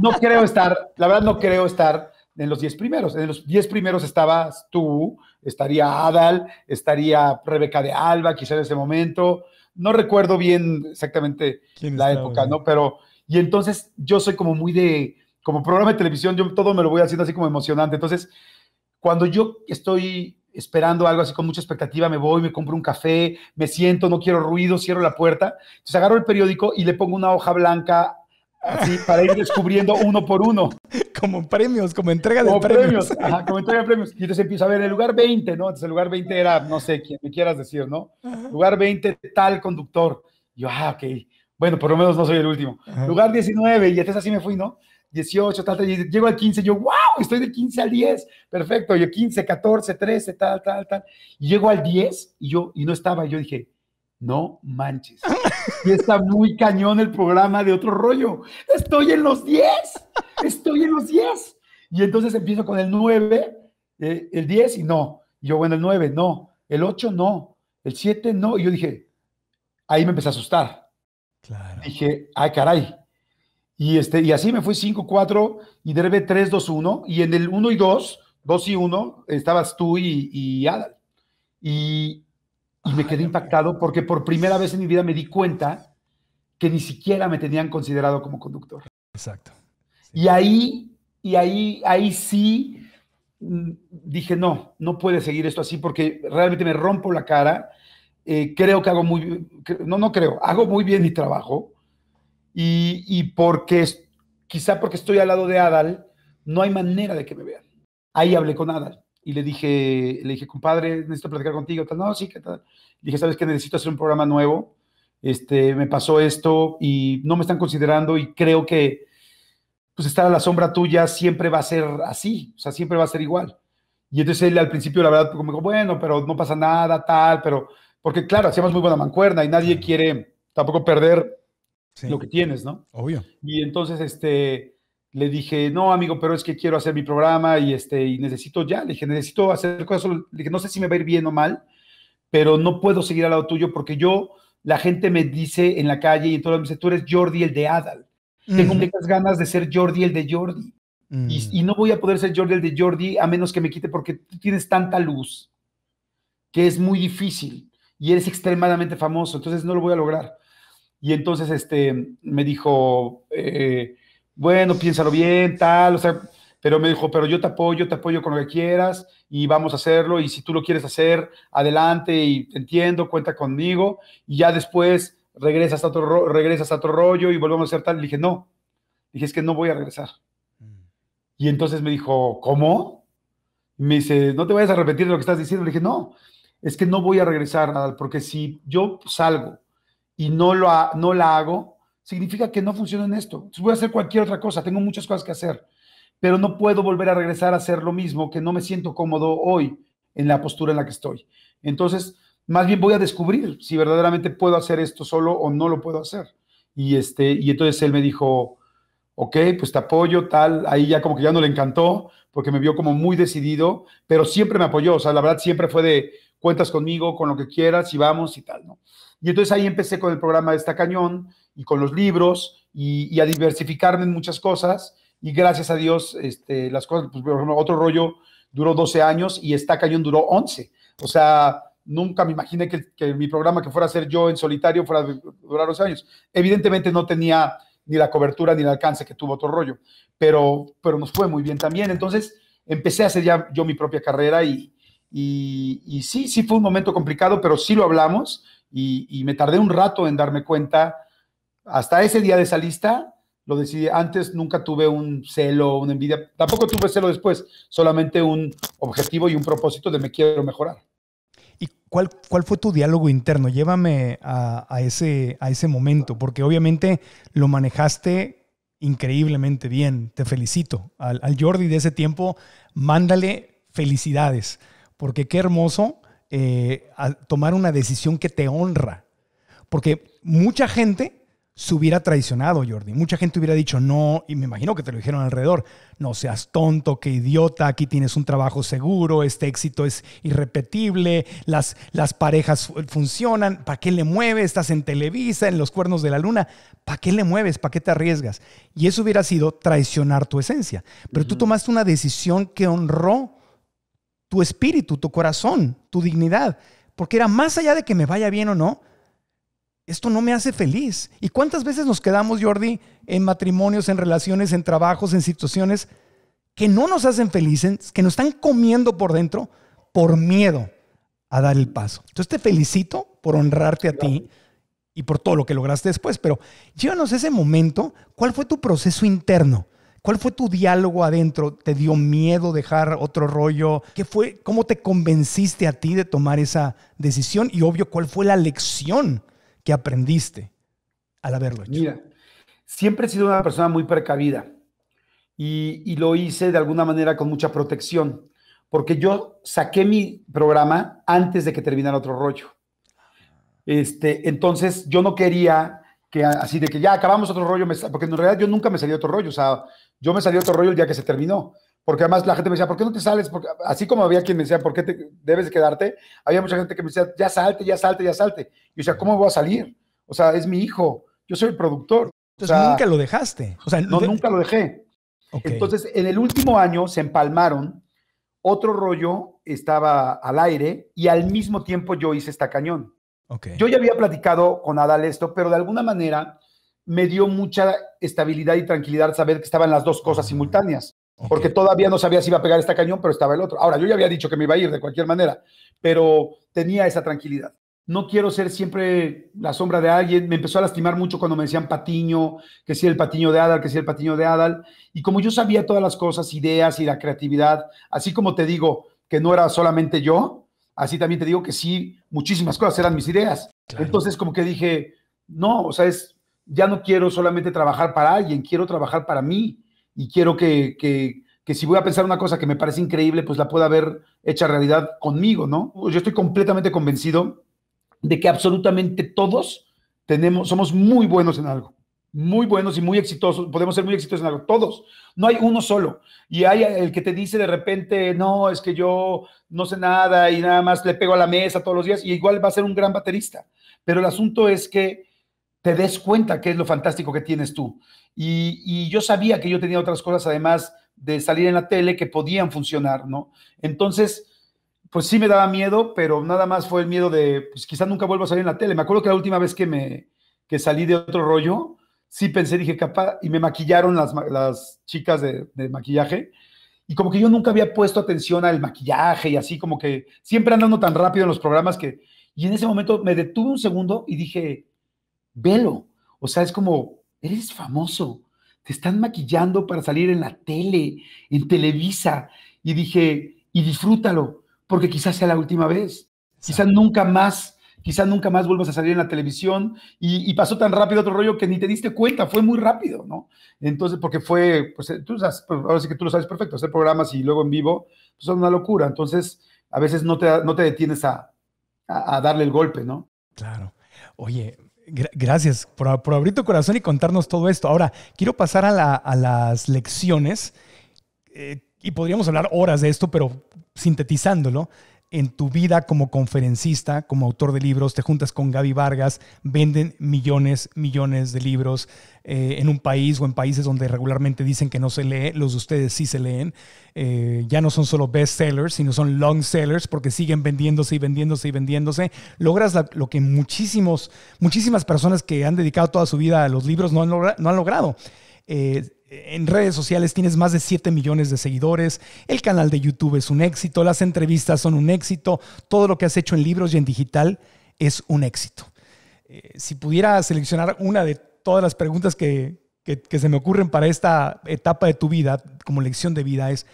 no, creo estar, la verdad no creo estar en los 10 primeros. En los 10 primeros estabas tú, estaría Adal, estaría Rebeca de Alba, quizá en ese momento. No recuerdo bien exactamente la época, ¿no? Pero, y entonces yo soy como muy de, como programa de televisión, yo todo me lo voy haciendo así como emocionante. Entonces, cuando yo estoy esperando algo así con mucha expectativa, me voy, me compro un café, me siento, no quiero ruido, cierro la puerta. Entonces agarro el periódico y le pongo una hoja blanca así para ir descubriendo uno por uno. [LAUGHS] Como premios, como entrega de premios. [LAUGHS] Ajá, como entrega de premios. Y entonces empiezo a ver el lugar 20, ¿no? Entonces el lugar 20 era, no sé, quien me quieras decir, ¿no? Lugar 20, tal conductor. yo, ah, ok. Bueno, por lo menos no soy el último. Lugar 19, y entonces así me fui, ¿no? 18, tal, tal, y llego al 15, yo, wow, estoy de 15 al 10, perfecto, yo 15, 14, 13, tal, tal, tal, y llego al 10 y yo, y no estaba, y yo dije, no manches, y está muy cañón el programa de otro rollo, estoy en los 10, estoy en los 10, y entonces empiezo con el 9, eh, el 10 y no, y yo, bueno, el 9 no, el 8 no, el 7 no, y yo dije, ahí me empecé a asustar. Dije, ay, caray, y, este, y así me fui 5-4 y derbe 3-2-1. Y en el 1 y 2, 2 y 1, estabas tú y, y Adal. Y, me quedé impactado porque por primera vez en mi vida me di cuenta que ni siquiera me tenían considerado como conductor. Exacto. Y ahí, y ahí, ahí sí mm, dije, no, no puede seguir esto así porque realmente me rompo la cara. Eh, creo que hago muy, no, no creo, hago muy bien mi trabajo. Y, porque, quizá porque estoy al lado de Adal, no hay manera de que me vean. Ahí hablé con Adal y le dije, le dije, compadre, necesito platicar contigo. Tal, no, sí, ¿qué tal? dije, ¿sabes qué? Necesito hacer un programa nuevo. Este, me pasó esto y no me están considerando y creo que pues estar a la sombra tuya siempre va a ser así, o sea, siempre va a ser igual. Y entonces él al principio, la verdad, como me dijo, bueno, pero no pasa nada, tal, pero, porque claro, hacíamos muy buena mancuerna y nadie quiere tampoco perder lo que tienes, ¿no? Obvio. Y entonces, este, le dije, no, amigo, pero es que quiero hacer mi programa y, este, y necesito ya, le dije, necesito hacer cosas, le dije, no sé si me va a ir bien o mal, pero no puedo seguir al lado tuyo porque yo, la gente me dice en la calle y entonces me dice, tú eres Jordi el de Adal. Tengo muchas ganas de ser Jordi el de Jordi. y, mm. y, no voy a poder ser Jordi el de Jordi a menos que me quite porque tú tienes tanta luz que es muy difícil y eres extremadamente famoso, entonces no lo voy a lograr. Y entonces este, me dijo, eh, bueno, piénsalo bien, tal, o sea, pero me dijo, pero yo te apoyo, te apoyo con lo que quieras y vamos a hacerlo y si tú lo quieres hacer, adelante y te entiendo, cuenta conmigo y ya después regresas a otro, regresas a otro rollo y volvemos a hacer tal. Le dije, no, le dije, es que no voy a regresar. Mm. Y entonces me dijo, ¿cómo? Me dice, no te vayas a repetir lo que estás diciendo. Le dije, no, es que no voy a regresar, nada porque si yo salgo y no, lo no la hago, significa que no funciona en esto. voy a hacer cualquier otra cosa, tengo muchas cosas que hacer, pero no puedo volver a regresar a hacer lo mismo, que no me siento cómodo hoy en la postura en la que estoy. Entonces, más bien voy a descubrir si verdaderamente puedo hacer esto solo o no lo puedo hacer. Y, este, y entonces él me dijo, ok, pues te apoyo, tal, ahí ya como que ya no le encantó, porque me vio como muy decidido, pero siempre me apoyó, o sea, la verdad siempre fue de, cuentas conmigo, con lo que quieras y vamos y tal, ¿no? Y entonces ahí empecé con el programa de Esta Cañón y con los libros y, a diversificarme en muchas cosas. Y gracias a Dios, este, las cosas, pues, otro rollo duró 12 años y Esta Cañón duró 11. O sea, nunca me imaginé que, mi programa que fuera a ser yo en solitario fuera a durar 11 años. Evidentemente no tenía ni la cobertura ni el alcance que tuvo otro rollo, pero, pero nos fue muy bien también. Entonces empecé a hacer ya yo mi propia carrera y, y, y sí, sí fue un momento complicado, pero sí lo hablamos y, me tardé un rato en darme cuenta, hasta ese día de esa lista, lo decidí, antes nunca tuve un celo, una envidia, tampoco tuve celo después, solamente un objetivo y un propósito de me quiero mejorar. ¿Y cuál, cuál fue tu diálogo interno? Llévame a, ese, a ese momento, porque obviamente lo manejaste increíblemente bien, te felicito. al Jordi de ese tiempo, mándale felicidades, porque qué hermoso eh, a tomar una decisión que te honra. Porque mucha gente se hubiera traicionado, Jordi. Mucha gente hubiera dicho, no, y me imagino que te lo dijeron alrededor, no seas tonto, qué idiota, aquí tienes un trabajo seguro, este éxito es irrepetible, las, parejas funcionan, ¿para qué le mueves? Estás en Televisa, en los cuernos de la luna, ¿para qué le mueves? ¿Para qué te arriesgas? Y eso hubiera sido traicionar tu esencia. Pero tú tomaste una decisión que honró tu espíritu, tu corazón, tu dignidad, porque era más allá de que me vaya bien o no, esto no me hace feliz. ¿Y cuántas veces nos quedamos, Jordi, en matrimonios, en relaciones, en trabajos, en situaciones que no nos hacen felices, que nos están comiendo por dentro por miedo a dar el paso? Entonces te felicito por honrarte a ti y por todo lo que lograste después, pero llévanos ese momento, ¿cuál fue tu proceso interno? ¿Cuál fue tu diálogo adentro? ¿Te dio miedo dejar otro rollo? ¿Qué fue? ¿Cómo te convenciste a ti de tomar esa decisión? Y obvio, ¿cuál fue la lección que aprendiste al haberlo hecho? Mira, siempre he sido una persona muy precavida y, lo hice de alguna manera con mucha protección, porque yo saqué mi programa antes de que terminara otro rollo. Este, entonces yo no quería que así de que ya acabamos otro rollo, porque en realidad yo nunca me salí otro rollo, o sea, yo me salí otro rollo el día que se terminó. Porque además la gente me decía, ¿por qué no te sales? así como había quien me decía, ¿por qué te, debes quedarte? Había mucha gente que me decía, ya salte, ya salte, ya salte. Y yo decía, ¿cómo voy a salir? O sea, es mi hijo, yo soy el productor. Entonces o sea, nunca lo dejaste. O sea, no, nunca lo dejé. Entonces, en el último año se empalmaron, otro rollo estaba al aire y al mismo tiempo yo hice esta cañón. Yo ya había platicado con Adal esto, pero de alguna manera me dio mucha estabilidad y tranquilidad saber que estaban las dos cosas ah, simultáneas, porque todavía no sabía si iba a pegar este cañón, pero estaba el otro. Ahora, yo ya había dicho que me iba a ir de cualquier manera, pero tenía esa tranquilidad. No quiero ser siempre la sombra de alguien. Me empezó a lastimar mucho cuando me decían patiño, que si el patiño de Adal, que si el patiño de Adal. Y como yo sabía todas las cosas, ideas y la creatividad, así como te digo que no era solamente yo, así también te digo que sí, muchísimas cosas eran mis ideas. Entonces como que dije, no, o sea, es ya no quiero solamente trabajar para alguien, quiero trabajar para mí y quiero que, si voy a pensar una cosa que me parece increíble, pues la pueda ver hecha realidad conmigo, ¿no? Yo estoy completamente convencido de que absolutamente todos tenemos, somos muy buenos en algo, muy buenos y muy exitosos, podemos ser muy exitosos en algo, todos, no hay uno solo. Y hay el que te dice de repente, no, es que yo no sé nada y nada más le pego a la mesa todos los días y igual va a ser un gran baterista. Pero el asunto es que te des cuenta qué es lo fantástico que tienes tú. Y, yo sabía que yo tenía otras cosas, además de salir en la tele, que podían funcionar, ¿no? Entonces, pues sí me daba miedo, pero nada más fue el miedo de, pues quizás nunca vuelva a salir en la tele. Me acuerdo que la última vez que me salí de otro rollo, sí pensé, dije, capaz, y me maquillaron las, chicas de, de maquillaje, y como que yo nunca había puesto atención al maquillaje y así como que siempre andando tan rápido en los programas que, y en ese momento me detuve un segundo y dije, velo. O sea, es como, eres famoso, te están maquillando para salir en la tele, en Televisa. Y dije, y disfrútalo, porque quizás sea la última vez, quizás nunca más quizás nunca más vuelvas a salir en la televisión y, pasó tan rápido otro rollo que ni te diste cuenta, fue muy rápido, ¿no? Entonces, porque fue, pues eh, tú sabes, pues, ahora sí que tú lo sabes perfecto, hacer programas y luego en vivo, pues son una locura, entonces a veces no te, no te detienes a, a darle el golpe, ¿no? Claro. Oye, Gracias por, abrir tu corazón y contarnos todo esto. Ahora, quiero pasar a, las lecciones eh, y podríamos hablar horas de esto, pero sintetizándolo en tu vida como conferencista, como autor de libros, te juntas con Gaby Vargas, venden millones, millones de libros eh, en un país o en países donde regularmente dicen que no se lee, los de ustedes sí se leen. Eh, ya no son solo best sellers, sino son long sellers porque siguen vendiéndose y vendiéndose y vendiéndose. Logras lo que muchísimos, muchísimas personas que han dedicado toda su vida a los libros no han, logrado. Eh, en redes sociales tienes más de 7 millones de seguidores, el canal de YouTube es un éxito, las entrevistas son un éxito, todo lo que has hecho en libros y en digital es un éxito. Eh, si pudiera seleccionar una de todas las preguntas que, que, se me ocurren para esta etapa de tu vida como lección de vida es,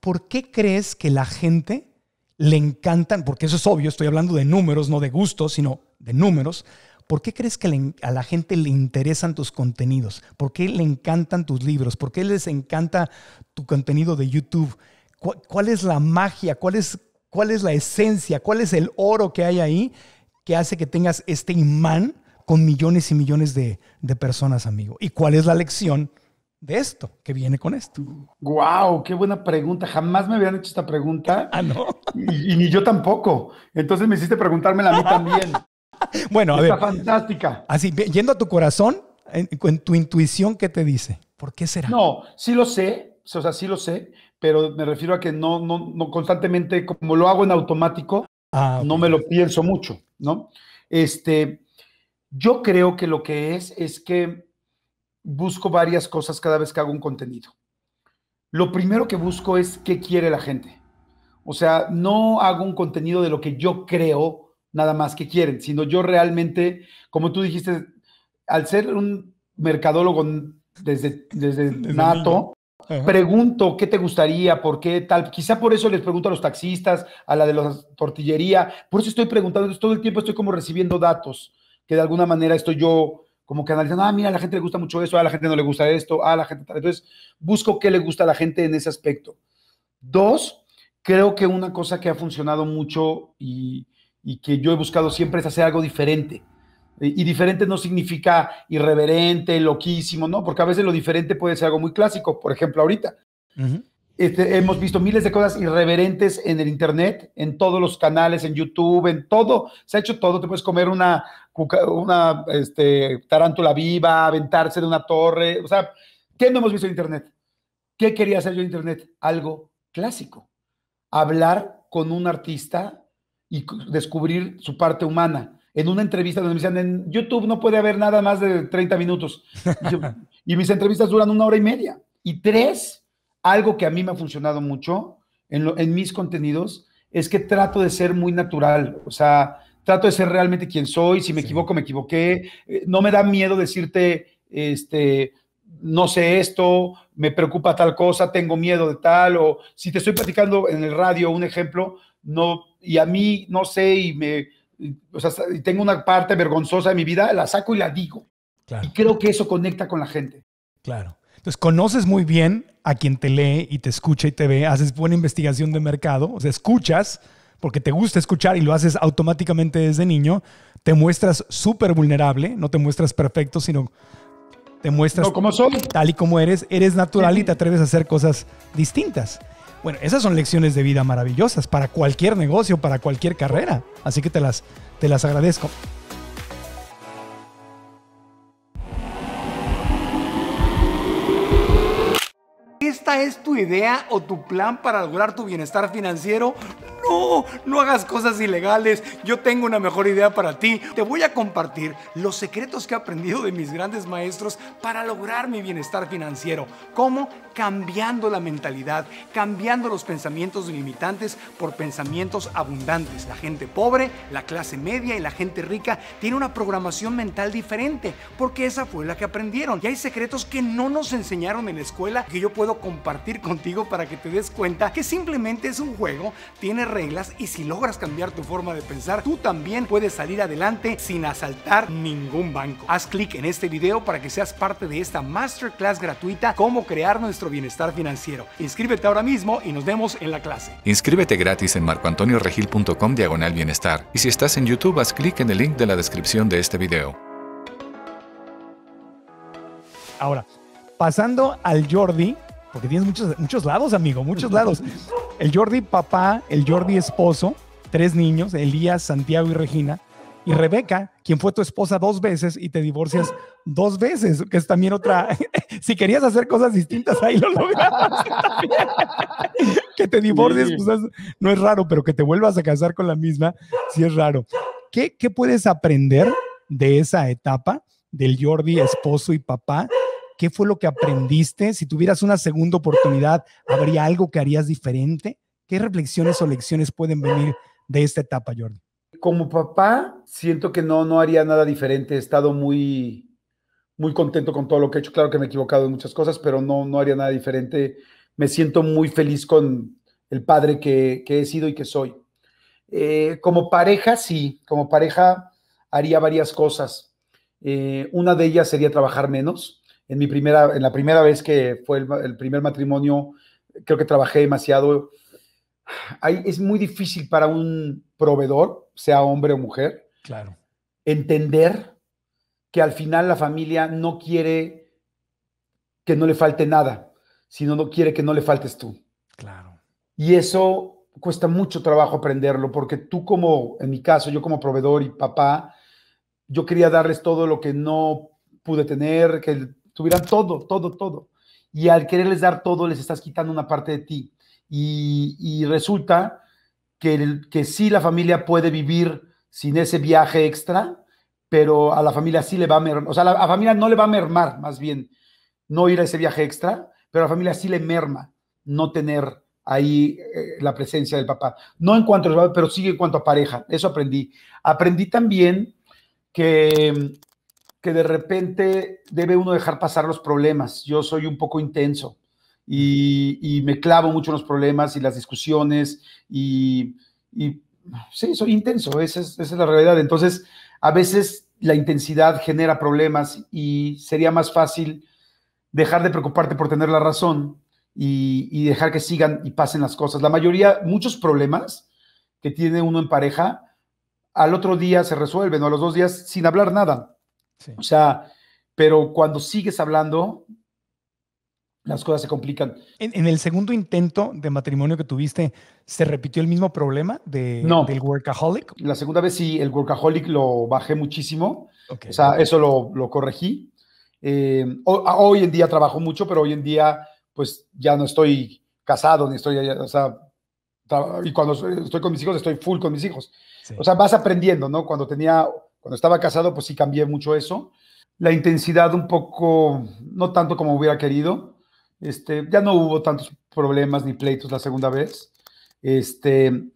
¿por qué crees que la gente le encantan, porque eso es obvio, estoy hablando de números, no de gustos, sino de números, ¿Por qué crees que a la gente le interesan tus contenidos? ¿Por qué le encantan tus libros? ¿Por qué les encanta tu contenido de YouTube? ¿Cuál, es la magia? ¿Cuál es, la esencia? ¿Cuál es el oro que hay ahí que hace que tengas este imán con millones y millones de, personas, amigo? ¿Y cuál es la lección? de esto, que viene con esto. ¡Guau! ¡Qué buena pregunta! Jamás me habían hecho esta pregunta. Ah, no. y ni yo tampoco. Entonces me hiciste preguntármela a mí también. [LAUGHS] [LAUGHS] bueno, a fantástica. Así, yendo a tu corazón, en, tu intuición, ¿qué te dice? ¿Por qué será? No, sí lo sé, o sea, sí lo sé, pero me refiero a que no, no, no constantemente, como lo hago en automático, ah, no me lo pienso mucho, ¿no? Este, yo creo que lo que es es que busco varias cosas cada vez que hago un contenido. Lo primero que busco es qué quiere la gente. O sea, no hago un contenido de lo que yo creo nada más que quieren, sino yo realmente, como tú dijiste, al ser un mercadólogo desde, desde, nato, pregunto qué te gustaría, por qué tal. Quizá por eso les pregunto a los taxistas, a la de la tortillería. Por eso estoy preguntando, todo el tiempo estoy como recibiendo datos, que de alguna manera estoy yo como que analizando, ah, mira, a la gente le gusta mucho eso, a la gente no le gusta esto, a la gente tal. Entonces, busco qué le gusta a la gente en ese aspecto. Dos, creo que una cosa que ha funcionado mucho y y que yo he buscado siempre es hacer algo diferente. Y diferente no significa irreverente, loquísimo, ¿no? Porque a veces lo diferente puede ser algo muy clásico. Por ejemplo, ahorita este, hemos visto miles de cosas irreverentes en el Internet, en todos los canales, en YouTube, en todo. Se ha hecho todo. Te puedes comer una, este, tarántula viva, aventarse de una torre. O sea, ¿qué no hemos visto en Internet? ¿Qué quería hacer yo en Internet? Algo clásico. Hablar con un artista y descubrir su parte humana. En una entrevista donde me decían, en YouTube no puede haber nada más de 30 minutos. [LAUGHS] Y, mis entrevistas duran una hora y media. Y tres, algo que a mí me ha funcionado mucho en, mis contenidos, es que trato de ser muy natural. O sea, trato de ser realmente quien soy. Si me equivoco, me equivoqué. Eh, no me da miedo decirte, este, no sé esto, me preocupa tal cosa, tengo miedo de tal. O si te estoy platicando en el radio un ejemplo, no y a mí, no sé, y me, tengo una parte vergonzosa de mi vida, la saco y la digo. Y creo que eso conecta con la gente. Claro. Entonces, conoces muy bien a quien te lee y te escucha y te ve, haces buena investigación de mercado, o sea, escuchas porque te gusta escuchar y lo haces automáticamente desde niño, te muestras súper vulnerable, no te muestras perfecto, sino te muestras como son tal y como eres, eres natural y te atreves a hacer cosas distintas. Bueno, esas son lecciones de vida maravillosas para cualquier negocio, para cualquier carrera. Así que te las, te las agradezco. ¿Esta es tu idea o tu plan para lograr tu bienestar financiero? No, no hagas cosas ilegales. Yo tengo una mejor idea para ti. Te voy a compartir los secretos que he aprendido de mis grandes maestros para lograr mi bienestar financiero. ¿Cómo? Cambiando la mentalidad, cambiando los pensamientos limitantes por pensamientos abundantes. La gente pobre, la clase media y la gente rica tiene una programación mental diferente porque esa fue la que aprendieron. Y hay secretos que no nos enseñaron en la escuela que yo puedo compartir contigo para que te des cuenta que simplemente es un juego, tiene reglas y si logras cambiar tu forma de pensar, tú también puedes salir adelante sin asaltar ningún banco. Haz clic en este video para que seas parte de esta masterclass gratuita cómo crear nuestro bienestar financiero. Inscríbete ahora mismo y nos vemos en la clase. Inscríbete gratis en marcoantonioregil.com diagonal bienestar y si estás en YouTube haz clic en el link de la descripción de este video. Ahora, pasando al Jordi, porque tienes muchos, muchos lados, amigo, muchos lados. El Jordi papá, el Jordi esposo, tres niños, Elías, Santiago y Regina, y Rebeca, quien fue tu esposa dos veces y te divorcias dos veces, que es también otra. [LAUGHS] si querías hacer cosas distintas, ahí lo logras. [LAUGHS] que te divorcies, pues, no es raro, pero que te vuelvas a casar con la misma, sí es raro. ¿Qué, qué puedes aprender de esa etapa del Jordi, esposo y papá? ¿Qué fue lo que aprendiste? Si tuvieras una segunda oportunidad, ¿habría algo que harías diferente? ¿Qué reflexiones o lecciones pueden venir de esta etapa, Jordi? Como papá, siento que no, no haría nada diferente. He estado muy, muy contento con todo lo que he hecho. Claro que me he equivocado en muchas cosas, pero no, no haría nada diferente. Me siento muy feliz con el padre que, que he sido y que soy. Eh, como pareja, sí, como pareja haría varias cosas. Eh, una de ellas sería trabajar menos en, mi primera, en la primera vez que fue el, primer matrimonio, creo que trabajé demasiado. es muy difícil para un proveedor, sea hombre o mujer, entender que al final la familia no quiere que no le falte nada, sino no quiere que no le faltes tú. Claro. Y eso cuesta mucho trabajo aprenderlo, porque tú como, en mi caso, yo como proveedor y papá, yo quería darles todo lo que no pude tener, que tuvieran todo, todo, todo. Y al quererles dar todo, les estás quitando una parte de ti. Y, resulta que, que sí la familia puede vivir sin ese viaje extra, pero a la familia sí le va a mermar, o sea, a la familia no le va a mermar, más bien, no ir a ese viaje extra, pero a la familia sí le merma no tener ahí eh, la presencia del papá. No en cuanto a pero sí en cuanto a pareja, eso aprendí. Aprendí también que que de repente debe uno dejar pasar los problemas. Yo soy un poco intenso y, me clavo mucho en los problemas y las discusiones y, sí, soy intenso, esa es, la realidad. Entonces, a veces la intensidad genera problemas y sería más fácil dejar de preocuparte por tener la razón y, dejar que sigan y pasen las cosas. La mayoría, muchos problemas que tiene uno en pareja, al otro día se resuelven o a los dos días sin hablar nada. O sea, pero cuando sigues hablando, las cosas se complican. En, el segundo intento de matrimonio que tuviste, ¿se repitió el mismo problema de, no. del workaholic? La segunda vez sí, el workaholic lo bajé muchísimo. O sea, eso lo, lo corregí. Eh, hoy en día trabajo mucho, pero hoy en día, pues ya no estoy casado, ni estoy, o sea, y cuando estoy con mis hijos, estoy full con mis hijos. O sea, vas aprendiendo, ¿no? Cuando tenía cuando estaba casado, pues sí cambié mucho eso. La intensidad un poco, no tanto como hubiera querido. Este, ya no hubo tantos problemas ni pleitos la segunda vez. Este,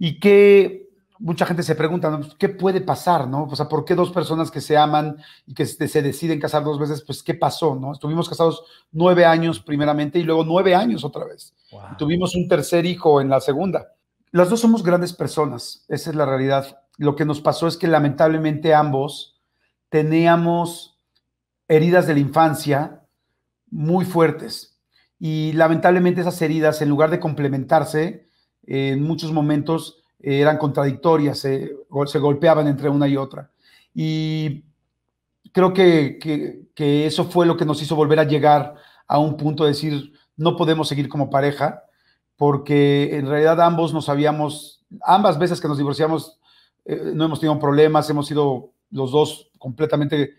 y que mucha gente se pregunta, pues, ¿qué puede pasar? ¿no? O sea, ¿por qué dos personas que se aman y que se deciden casar dos veces? Pues, ¿qué pasó? ¿no? Estuvimos casados nueve años primeramente y luego nueve años otra vez. Tuvimos un tercer hijo en la segunda. Las dos somos grandes personas, esa es la realidad lo que nos pasó es que lamentablemente ambos teníamos heridas de la infancia muy fuertes. Y lamentablemente esas heridas, en lugar de complementarse, en muchos momentos eh, eran contradictorias, se golpeaban entre una y otra. Y creo que, que, eso fue lo que nos hizo volver a llegar a un punto de decir, no podemos seguir como pareja, porque en realidad ambos nos habíamos, ambas veces que nos divorciamos, eh, no hemos tenido problemas, hemos sido los dos completamente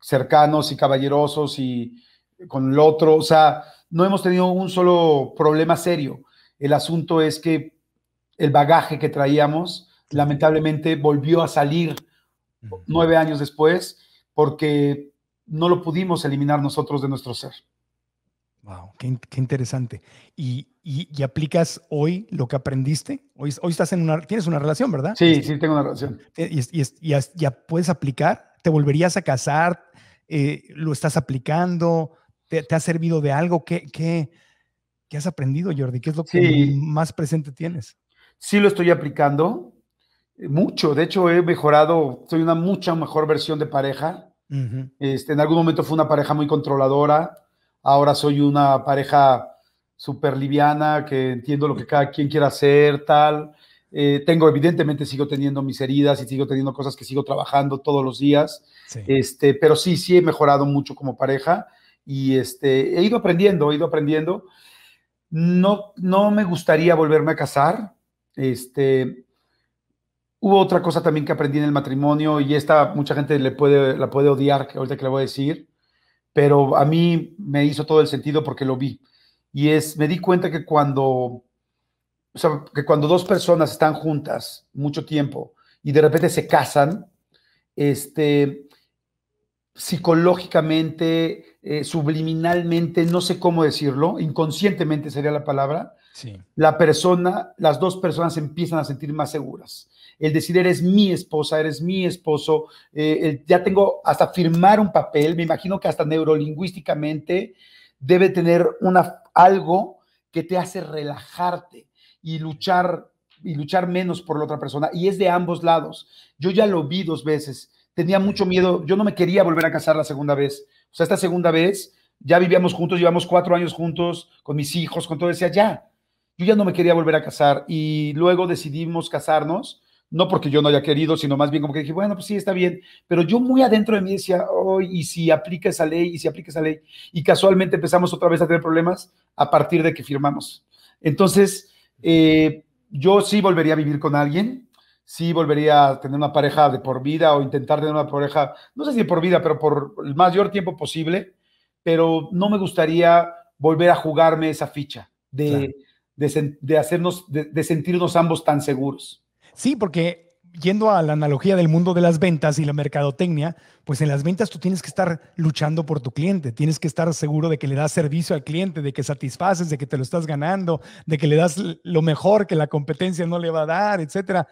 cercanos y caballerosos y con el otro, o sea, no hemos tenido un solo problema serio. El asunto es que el bagaje que traíamos lamentablemente volvió a salir nueve años después porque no lo pudimos eliminar nosotros de nuestro ser. Wow, qué, qué interesante. Y, y, aplicas hoy lo que aprendiste. Hoy, hoy estás en una, tienes una relación, ¿verdad? Sí, este, sí, tengo una relación. Y, ya puedes aplicar, te volverías a casar, eh, lo estás aplicando, te, ha servido de algo. ¿Qué, has aprendido, Jordi? ¿Qué es lo que más presente tienes? Sí, lo estoy aplicando eh, mucho. De hecho, he mejorado, soy una mucha mejor versión de pareja. este, en algún momento fue una pareja muy controladora. Ahora soy una pareja súper liviana, que entiendo lo que cada quien quiera hacer, tal. Eh, tengo, evidentemente, sigo teniendo mis heridas y sigo teniendo cosas que sigo trabajando todos los días. Este, pero sí, sí he mejorado mucho como pareja y este, he ido aprendiendo, he ido aprendiendo. No, no me gustaría volverme a casar. Este, hubo otra cosa también que aprendí en el matrimonio y esta mucha gente le puede, la puede odiar, ahorita que le voy a decir, pero a mí me hizo todo el sentido porque lo vi y es, me di cuenta que cuando, o sea, que cuando dos personas están juntas mucho tiempo y de repente se casan, este, psicológicamente, eh, subliminalmente, no sé cómo decirlo, inconscientemente sería la palabra, sí. la persona, las dos personas empiezan a sentir más seguras. El decir, eres mi esposa, eres mi esposo, eh, ya tengo hasta firmar un papel, me imagino que hasta neurolingüísticamente debe tener una, algo que te hace relajarte y luchar y luchar menos por la otra persona. Y es de ambos lados. Yo ya lo vi dos veces. Tenía mucho miedo. Yo no me quería volver a casar la segunda vez. O sea, esta segunda vez ya vivíamos juntos, llevamos cuatro años juntos con mis hijos, con todo. Decía, ya, yo ya no me quería volver a casar. Y luego decidimos casarnos no porque yo no haya querido, sino más bien como que dije, bueno, pues sí, está bien, pero yo muy adentro de mí decía, oh, y si aplica esa ley, y si aplica esa ley, y casualmente empezamos otra vez a tener problemas a partir de que firmamos. Entonces, eh, yo sí volvería a vivir con alguien, sí volvería a tener una pareja de por vida o intentar tener una pareja, no sé si de por vida, pero por el mayor tiempo posible, pero no me gustaría volver a jugarme esa ficha de hacernos, de sentirnos ambos tan seguros. Sí, porque yendo a la analogía del mundo de las ventas y la mercadotecnia, pues en las ventas tú tienes que estar luchando por tu cliente, tienes que estar seguro de que le das servicio al cliente, de que satisfaces, de que te lo estás ganando, de que le das lo mejor que la competencia no le va a dar, etcétera.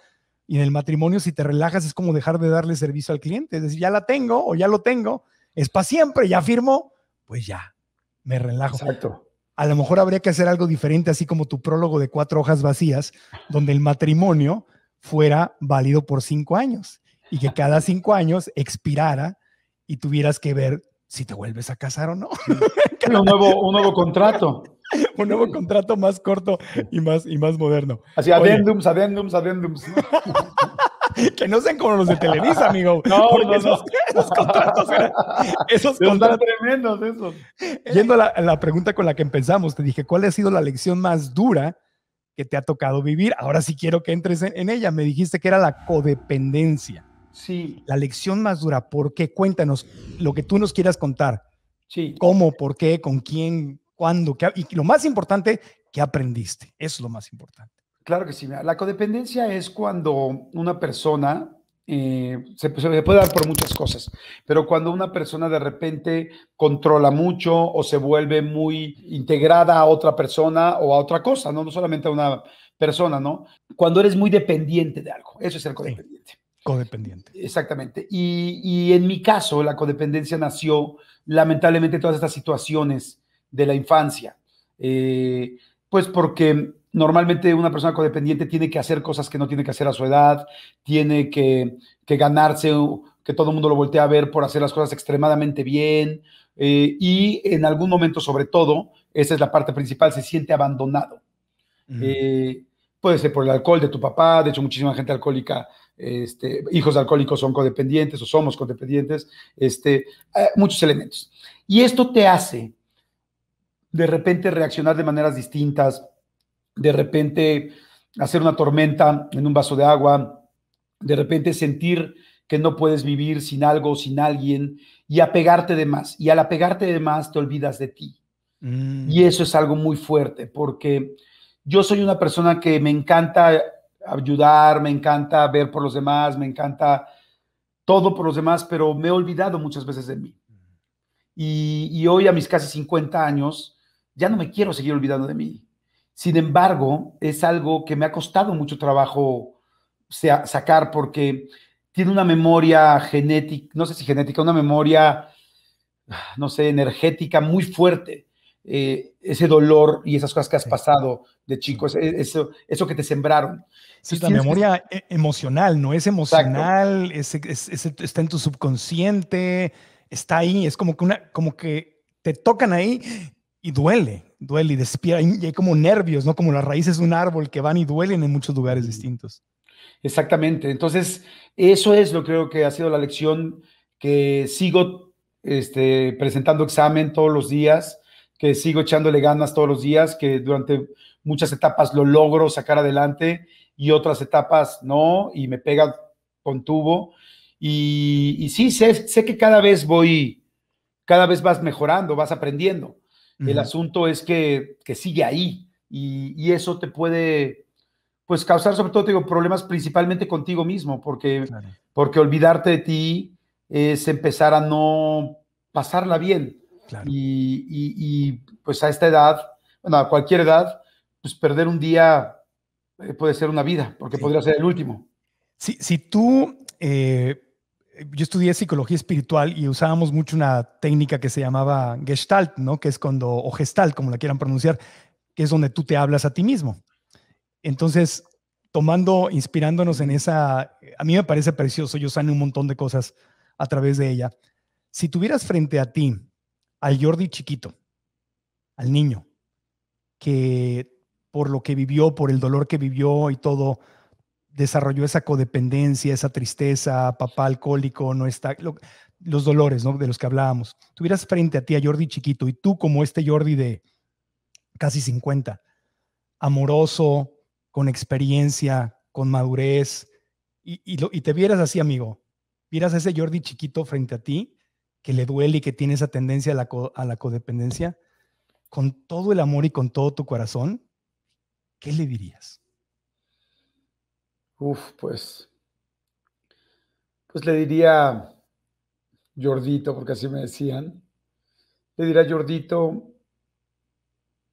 Y en el matrimonio si te relajas es como dejar de darle servicio al cliente, es decir, ya la tengo o ya lo tengo, es para siempre, ya firmo, pues ya, me relajo. Exacto. A lo mejor habría que hacer algo diferente, así como tu prólogo de cuatro hojas vacías, donde el matrimonio fuera válido por cinco años y que cada [LAUGHS] cinco años expirara y tuvieras que ver si te vuelves a casar o no. [LAUGHS] un, nuevo, un nuevo contrato. un nuevo contrato más corto y más, y más moderno. Así, adendums, adendums, adendums. [LAUGHS] que no sean como los de Televisa, amigo. No, porque esos, esos, contratos eran. Esos contratos, tremendos esos. Yendo a la, a la pregunta con la que empezamos, te dije, ¿cuál ha sido la lección más dura que te ha tocado vivir. Ahora sí quiero que entres en, ella. Me dijiste que era la codependencia. Sí. La lección más dura. ¿Por qué? Cuéntanos lo que tú nos quieras contar. Sí. ¿Cómo? ¿Por qué? ¿Con quién? ¿Cuándo? Qué, y lo más importante, ¿qué aprendiste? Eso es lo más importante. Claro que sí. La codependencia es cuando una persona eh, se, puede dar por muchas cosas, pero cuando una persona de repente controla mucho o se vuelve muy integrada a otra persona o a otra cosa, no, no solamente a una persona, ¿no? Cuando eres muy dependiente de algo, eso es el codependiente. codependiente. Exactamente. Y, en mi caso, la codependencia nació lamentablemente todas estas situaciones de la infancia, eh, pues porque Normalmente una persona codependiente tiene que hacer cosas que no tiene que hacer a su edad, tiene que, ganarse, que todo el mundo lo voltee a ver por hacer las cosas extremadamente bien eh, y en algún momento sobre todo, esa es la parte principal, se siente abandonado. Eh, puede ser por el alcohol de tu papá, de hecho muchísima gente alcohólica, este, hijos alcohólicos son codependientes o somos codependientes, este, eh, muchos elementos. Y esto te hace de repente reaccionar de maneras distintas, de repente hacer una tormenta en un vaso de agua, de repente sentir que no puedes vivir sin algo, sin alguien, y apegarte de más. Y al apegarte de más te olvidas de ti. Mm. Y eso es algo muy fuerte, porque yo soy una persona que me encanta ayudar, me encanta ver por los demás, me encanta todo por los demás, pero me he olvidado muchas veces de mí. Mm. Y, y hoy a mis casi 50 años, ya no me quiero seguir olvidando de mí. Sin embargo, es algo que me ha costado mucho trabajo sacar porque tiene una memoria genética, no sé si genética, una memoria, no sé, energética muy fuerte. Eh, ese dolor y esas cosas que has pasado de chico, eso, eso que te sembraron. Sí, la memoria eh, emocional, ¿no? Es emocional, es, está en tu subconsciente, está ahí, es como que, una, como que te tocan ahí y duele, duele y despierta. Y hay como nervios, ¿no? Como las raíces de un árbol que van y duelen en muchos lugares distintos. Exactamente. Entonces, eso es lo que creo que ha sido la lección que sigo este, presentando examen todos los días, que sigo echándole ganas todos los días, que durante muchas etapas lo logro sacar adelante y otras etapas no, y me pega con tubo. Y, y sí, sé, sé que cada vez voy, cada vez vas mejorando, vas aprendiendo. El asunto es que, que sigue ahí y, eso te puede, pues, causar sobre todo, problemas principalmente contigo mismo, porque, porque olvidarte de ti es empezar a no pasarla bien. Y, y, pues a esta edad, bueno, a cualquier edad, pues perder un día eh, puede ser una vida, porque podría ser el último. Si, si tú eh, yo estudié psicología espiritual y usábamos mucho una técnica que se llamaba gestalt, ¿no? Que es cuando, o gestalt, como la quieran pronunciar, que es donde tú te hablas a ti mismo. Entonces, tomando, inspirándonos en esa, a mí me parece precioso, yo sane un montón de cosas a través de ella. Si tuvieras frente a ti al Jordi chiquito, al niño, que por lo que vivió, por el dolor que vivió y todo, desarrolló esa codependencia, esa tristeza, papá alcohólico, no está, los dolores ¿no? de los que hablábamos. Tuvieras frente a ti a Jordi chiquito y tú como este Jordi de casi 50, amoroso, con experiencia, con madurez, y, te vieras así, amigo, vieras a ese Jordi chiquito frente a ti, que le duele y que tiene esa tendencia a la codependencia, con todo el amor y con todo tu corazón, ¿qué le dirías? Uf, pues, pues le diría Jordito, porque así me decían, le diría Jordito,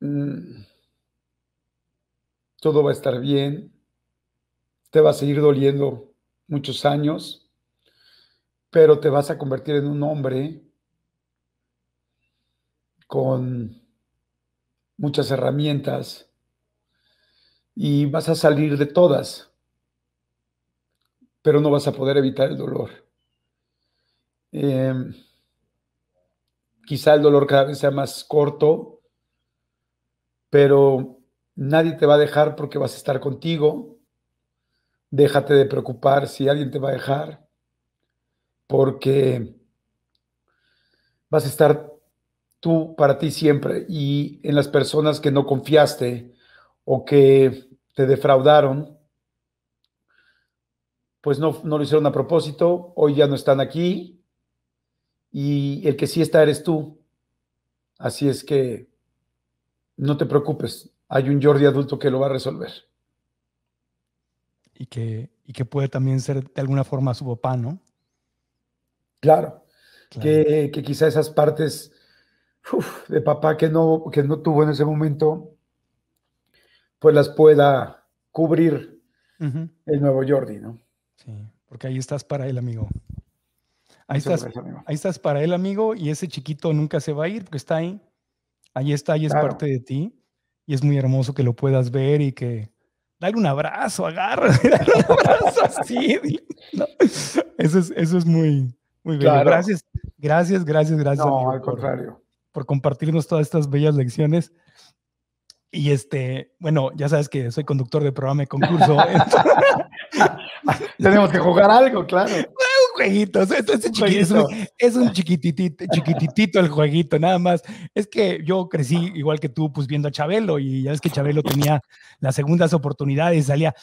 mm, todo va a estar bien, te va a seguir doliendo muchos años, pero te vas a convertir en un hombre con muchas herramientas y vas a salir de todas pero no vas a poder evitar el dolor. Em, quizá el dolor cada vez sea más corto, pero nadie te va a dejar porque vas a estar contigo. Déjate de preocupar si alguien te va a dejar, porque vas a estar tú para ti siempre y en las personas que no confiaste o que te defraudaron pues no, lo hicieron a propósito, hoy ya no están aquí y el que sí está eres tú. Así es que no te preocupes, hay un Jordi adulto que lo va a resolver. Y que, que puede también ser de alguna forma su papá, ¿no? Claro, Que, quizá esas partes de papá que no, que no tuvo en ese momento, pues las pueda cubrir el nuevo Jordi, ¿no? Sí, porque ahí estás para él, amigo. Ahí estás, ahí estás para él, amigo, y ese chiquito nunca se va a ir porque está ahí. Ahí está, ahí es parte de ti. Y es muy hermoso que lo puedas ver y que dale un abrazo, agarra, [LAUGHS] dale un abrazo así. Eso, es, eso es muy, muy bello. Gracias, gracias, gracias, gracias. No, al contrario. por compartirnos todas estas bellas lecciones. Y este, bueno, ya sabes que soy conductor de programa de concurso. [LAUGHS] [LAUGHS] Tenemos que jugar algo, claro. [LAUGHS] jueguitos, este, este es, un chiquititito, el jueguito, nada más. Es que yo crecí igual que tú, pues viendo a Chabelo, y ya ves que Chabelo tenía las segundas oportunidades, y salía,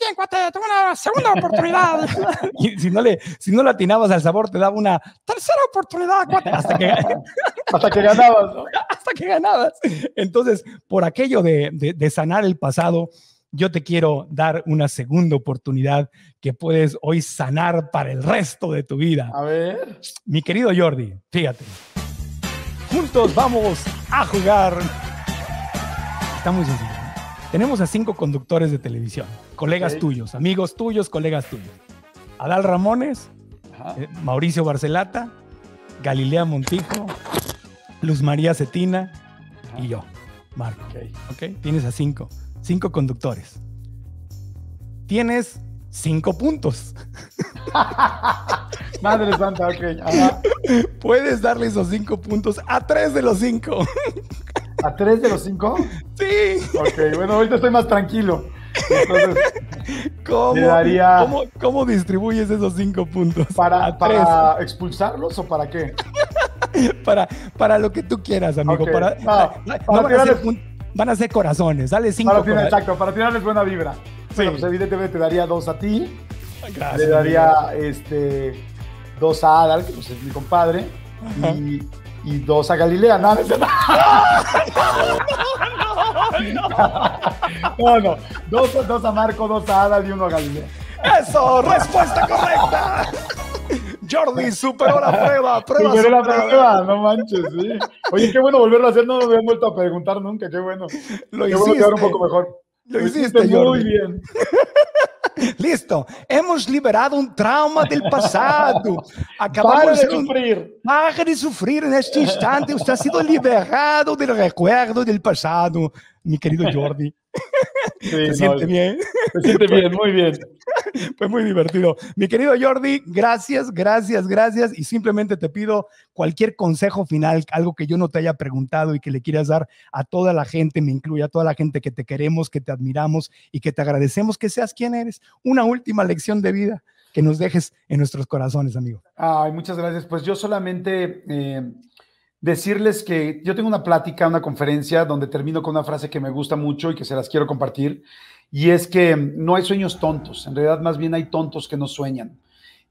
bien, cuate, tengo una segunda oportunidad. [LAUGHS] y si no le, si no latinabas al sabor, te daba una tercera oportunidad, cuate, hasta que, [LAUGHS] ganabas, [LAUGHS] hasta que ganabas. Entonces, por aquello de sanar el pasado, yo te quiero dar una segunda oportunidad que puedes hoy sanar para el resto de tu vida. A ver. Mi querido Jordi, fíjate. Juntos vamos a jugar. Está muy sencillo. Tenemos a cinco conductores de televisión, colegas tuyos, amigos tuyos, colegas tuyos. Adal Ramones, eh, Mauricio Barcelata, Galilea Montijo, Luz María Cetina y yo, Marco. Ok, Tienes a cinco cinco conductores. Tienes cinco puntos. [LAUGHS] Madre santa, ok. Puedes darle esos cinco puntos a tres de los cinco. ¿A tres de los cinco? Sí. Ok, bueno, ahorita estoy más tranquilo. Entonces, ¿Cómo, distribuyes esos cinco puntos? ¿Para, expulsarlos o para qué? [LAUGHS] para, para lo que tú quieras, amigo. Para, no, no, van a ser corazones. Dale cinco. corazones. exacto, para tirarles buena vibra. pues evidentemente te daría dos a ti. Gracias. Le daría este, dos a Adal, que pues, es mi compadre. Y, dos a Galilea. [LAUGHS] No, no, no, no. Dos, dos a Marco, dos a Adal y uno a Galilea. Eso, respuesta correcta. Jordi superó la prueba. prueba superó la prueba, no manches, sí. Oye, qué bueno volverlo a hacer, no me había vuelto a preguntar nunca, qué bueno. Lo hiciste. quedar un poco mejor. Lo, hiciste, muy bien. [LAUGHS] Listo, hemos liberado un trauma del pasado. [LAUGHS] Acabamos de sufrir. Para de sufrir en este instante. Usted ha sido liberado del recuerdo del pasado, mi querido [LAUGHS] Jordi. Sí, siente bien? Se siente [LAUGHS] bien, muy bien. Pues muy divertido. Mi querido Jordi, gracias, gracias, gracias. Y simplemente te pido cualquier consejo final, algo que yo no te haya preguntado y que le quieras dar a toda la gente, me incluye a toda la gente que te queremos, que te admiramos y que te agradecemos que seas quien eres una última lección de vida que nos dejes en nuestros corazones, amigo. muchas gracias. Pues yo solamente eh, decirles que yo tengo una plática, una conferencia, donde termino con una frase que me gusta mucho y que se las quiero compartir, y es que no hay sueños tontos, en realidad más bien hay tontos que no sueñan.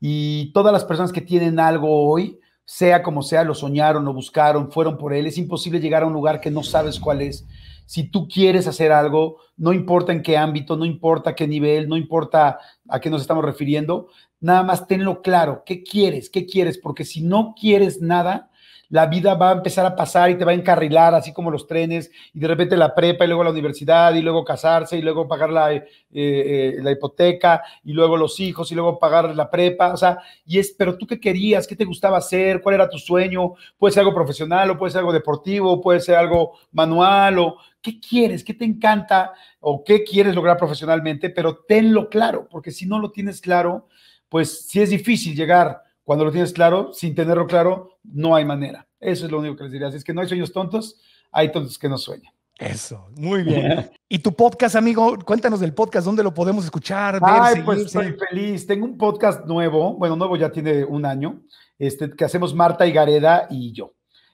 Y todas las personas que tienen algo hoy, sea como sea, lo soñaron, lo buscaron, fueron por él. Es imposible llegar a un lugar que no sabes cuál es. Si tú quieres hacer algo, no importa en qué ámbito, no importa qué nivel, no importa a qué nos estamos refiriendo, nada más tenlo claro, ¿qué quieres? ¿Qué quieres? Porque si no quieres nada, la vida va a empezar a pasar y te va a encarrilar, así como los trenes, y de repente la prepa y luego la universidad y luego casarse y luego pagar eh, eh, la, hipoteca y luego los hijos y luego pagar la prepa, o sea, y es, pero tú qué querías, qué te gustaba hacer, cuál era tu sueño, puede ser algo profesional o puede ser algo deportivo, puede ser algo manual o qué quieres, qué te encanta o qué quieres lograr profesionalmente, pero tenlo claro, porque si no lo tienes claro, pues sí es difícil llegar cuando lo tienes claro, sin tenerlo claro, no hay manera. Eso es lo único que les diría. Así es que no hay sueños tontos, hay tontos que no sueñan. Eso, muy bien. [LAUGHS] ¿Y tu podcast, amigo? Cuéntanos del podcast, ¿dónde lo podemos escuchar? Ay, pues estoy feliz. Tengo un podcast nuevo, bueno, nuevo ya tiene un año, este, que hacemos Marta y Gareda y yo.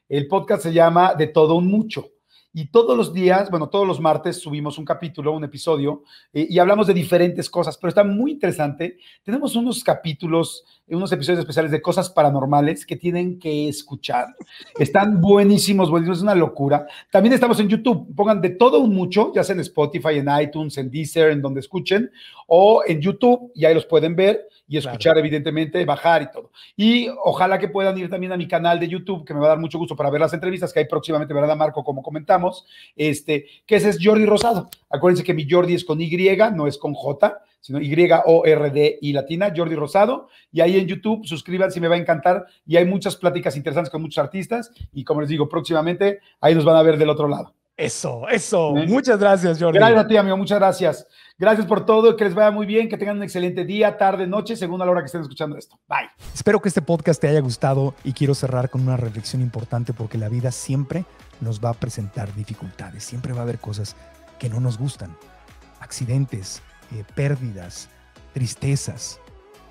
El podcast se llama De Todo Un Mucho. Y todos los días, bueno, todos los martes subimos un capítulo, un episodio, eh, y hablamos de diferentes cosas, pero está muy interesante. Tenemos unos capítulos, eh, unos episodios especiales de cosas paranormales que tienen que escuchar. Están [LAUGHS] buenísimos, buenísimos, es una locura. También estamos en YouTube, pongan de todo un mucho, ya sea en Spotify, en iTunes, en Deezer, en donde escuchen, o en YouTube, y ahí los pueden ver y escuchar, evidentemente, bajar y todo. Y ojalá que puedan ir también a mi canal de YouTube, que me va a dar mucho gusto para ver las entrevistas que hay próximamente, ¿verdad, Marco? Como comentamos, este, que ese es Jordi Rosado. Acuérdense que mi Jordi es con Y, no es con J, sino Y-O-R-D y latina, Jordi Rosado. Y ahí en YouTube, suscríbanse, me va a encantar. Y hay muchas pláticas interesantes con muchos artistas. Y como les digo, próximamente ahí nos van a ver del otro lado. Eso, eso. Muchas gracias, Jordi. Gracias a ti, amigo. Muchas gracias. Gracias por todo. Que les vaya muy bien. Que tengan un excelente día, tarde, noche, según a la hora que estén escuchando esto. Bye. Espero que este podcast te haya gustado y quiero cerrar con una reflexión importante porque la vida siempre nos va a presentar dificultades. Siempre va a haber cosas que no nos gustan. Accidentes, eh, pérdidas, tristezas.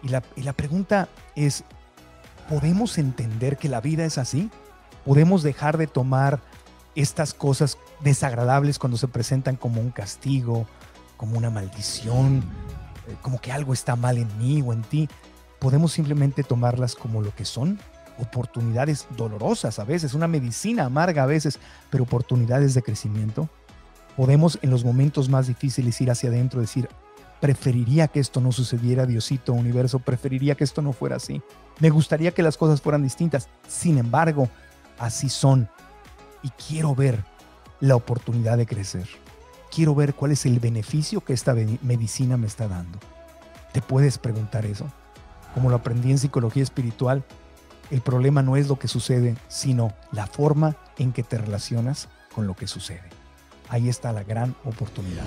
Y la, y la pregunta es, ¿podemos entender que la vida es así? ¿Podemos dejar de tomar estas cosas desagradables cuando se presentan como un castigo, como una maldición, eh, como que algo está mal en mí o en ti, podemos simplemente tomarlas como lo que son, oportunidades dolorosas a veces, una medicina amarga a veces, pero oportunidades de crecimiento. Podemos en los momentos más difíciles ir hacia adentro, y decir, preferiría que esto no sucediera, Diosito, universo, preferiría que esto no fuera así. Me gustaría que las cosas fueran distintas. Sin embargo, así son y quiero ver la oportunidad de crecer. Quiero ver cuál es el beneficio que esta medicina me está dando. Te puedes preguntar eso. Como lo aprendí en psicología espiritual, el problema no es lo que sucede, sino la forma en que te relacionas con lo que sucede ahí está la gran oportunidad.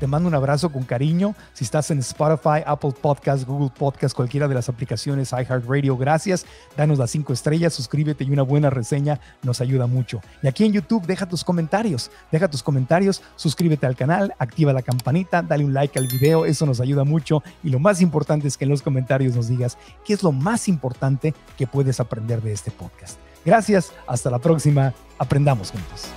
Te mando un abrazo con cariño. Si estás en Spotify, Apple Podcasts, Google Podcast, cualquiera de las aplicaciones iHeartRadio, gracias. Danos las cinco estrellas, suscríbete y una buena reseña nos ayuda mucho. Y aquí en YouTube, deja tus comentarios. Deja tus comentarios, suscríbete al canal, activa la campanita, dale un like al video, eso nos ayuda mucho. Y lo más importante es que en los comentarios nos digas qué es lo más importante que puedes aprender de este podcast. Gracias, hasta la próxima, aprendamos juntos.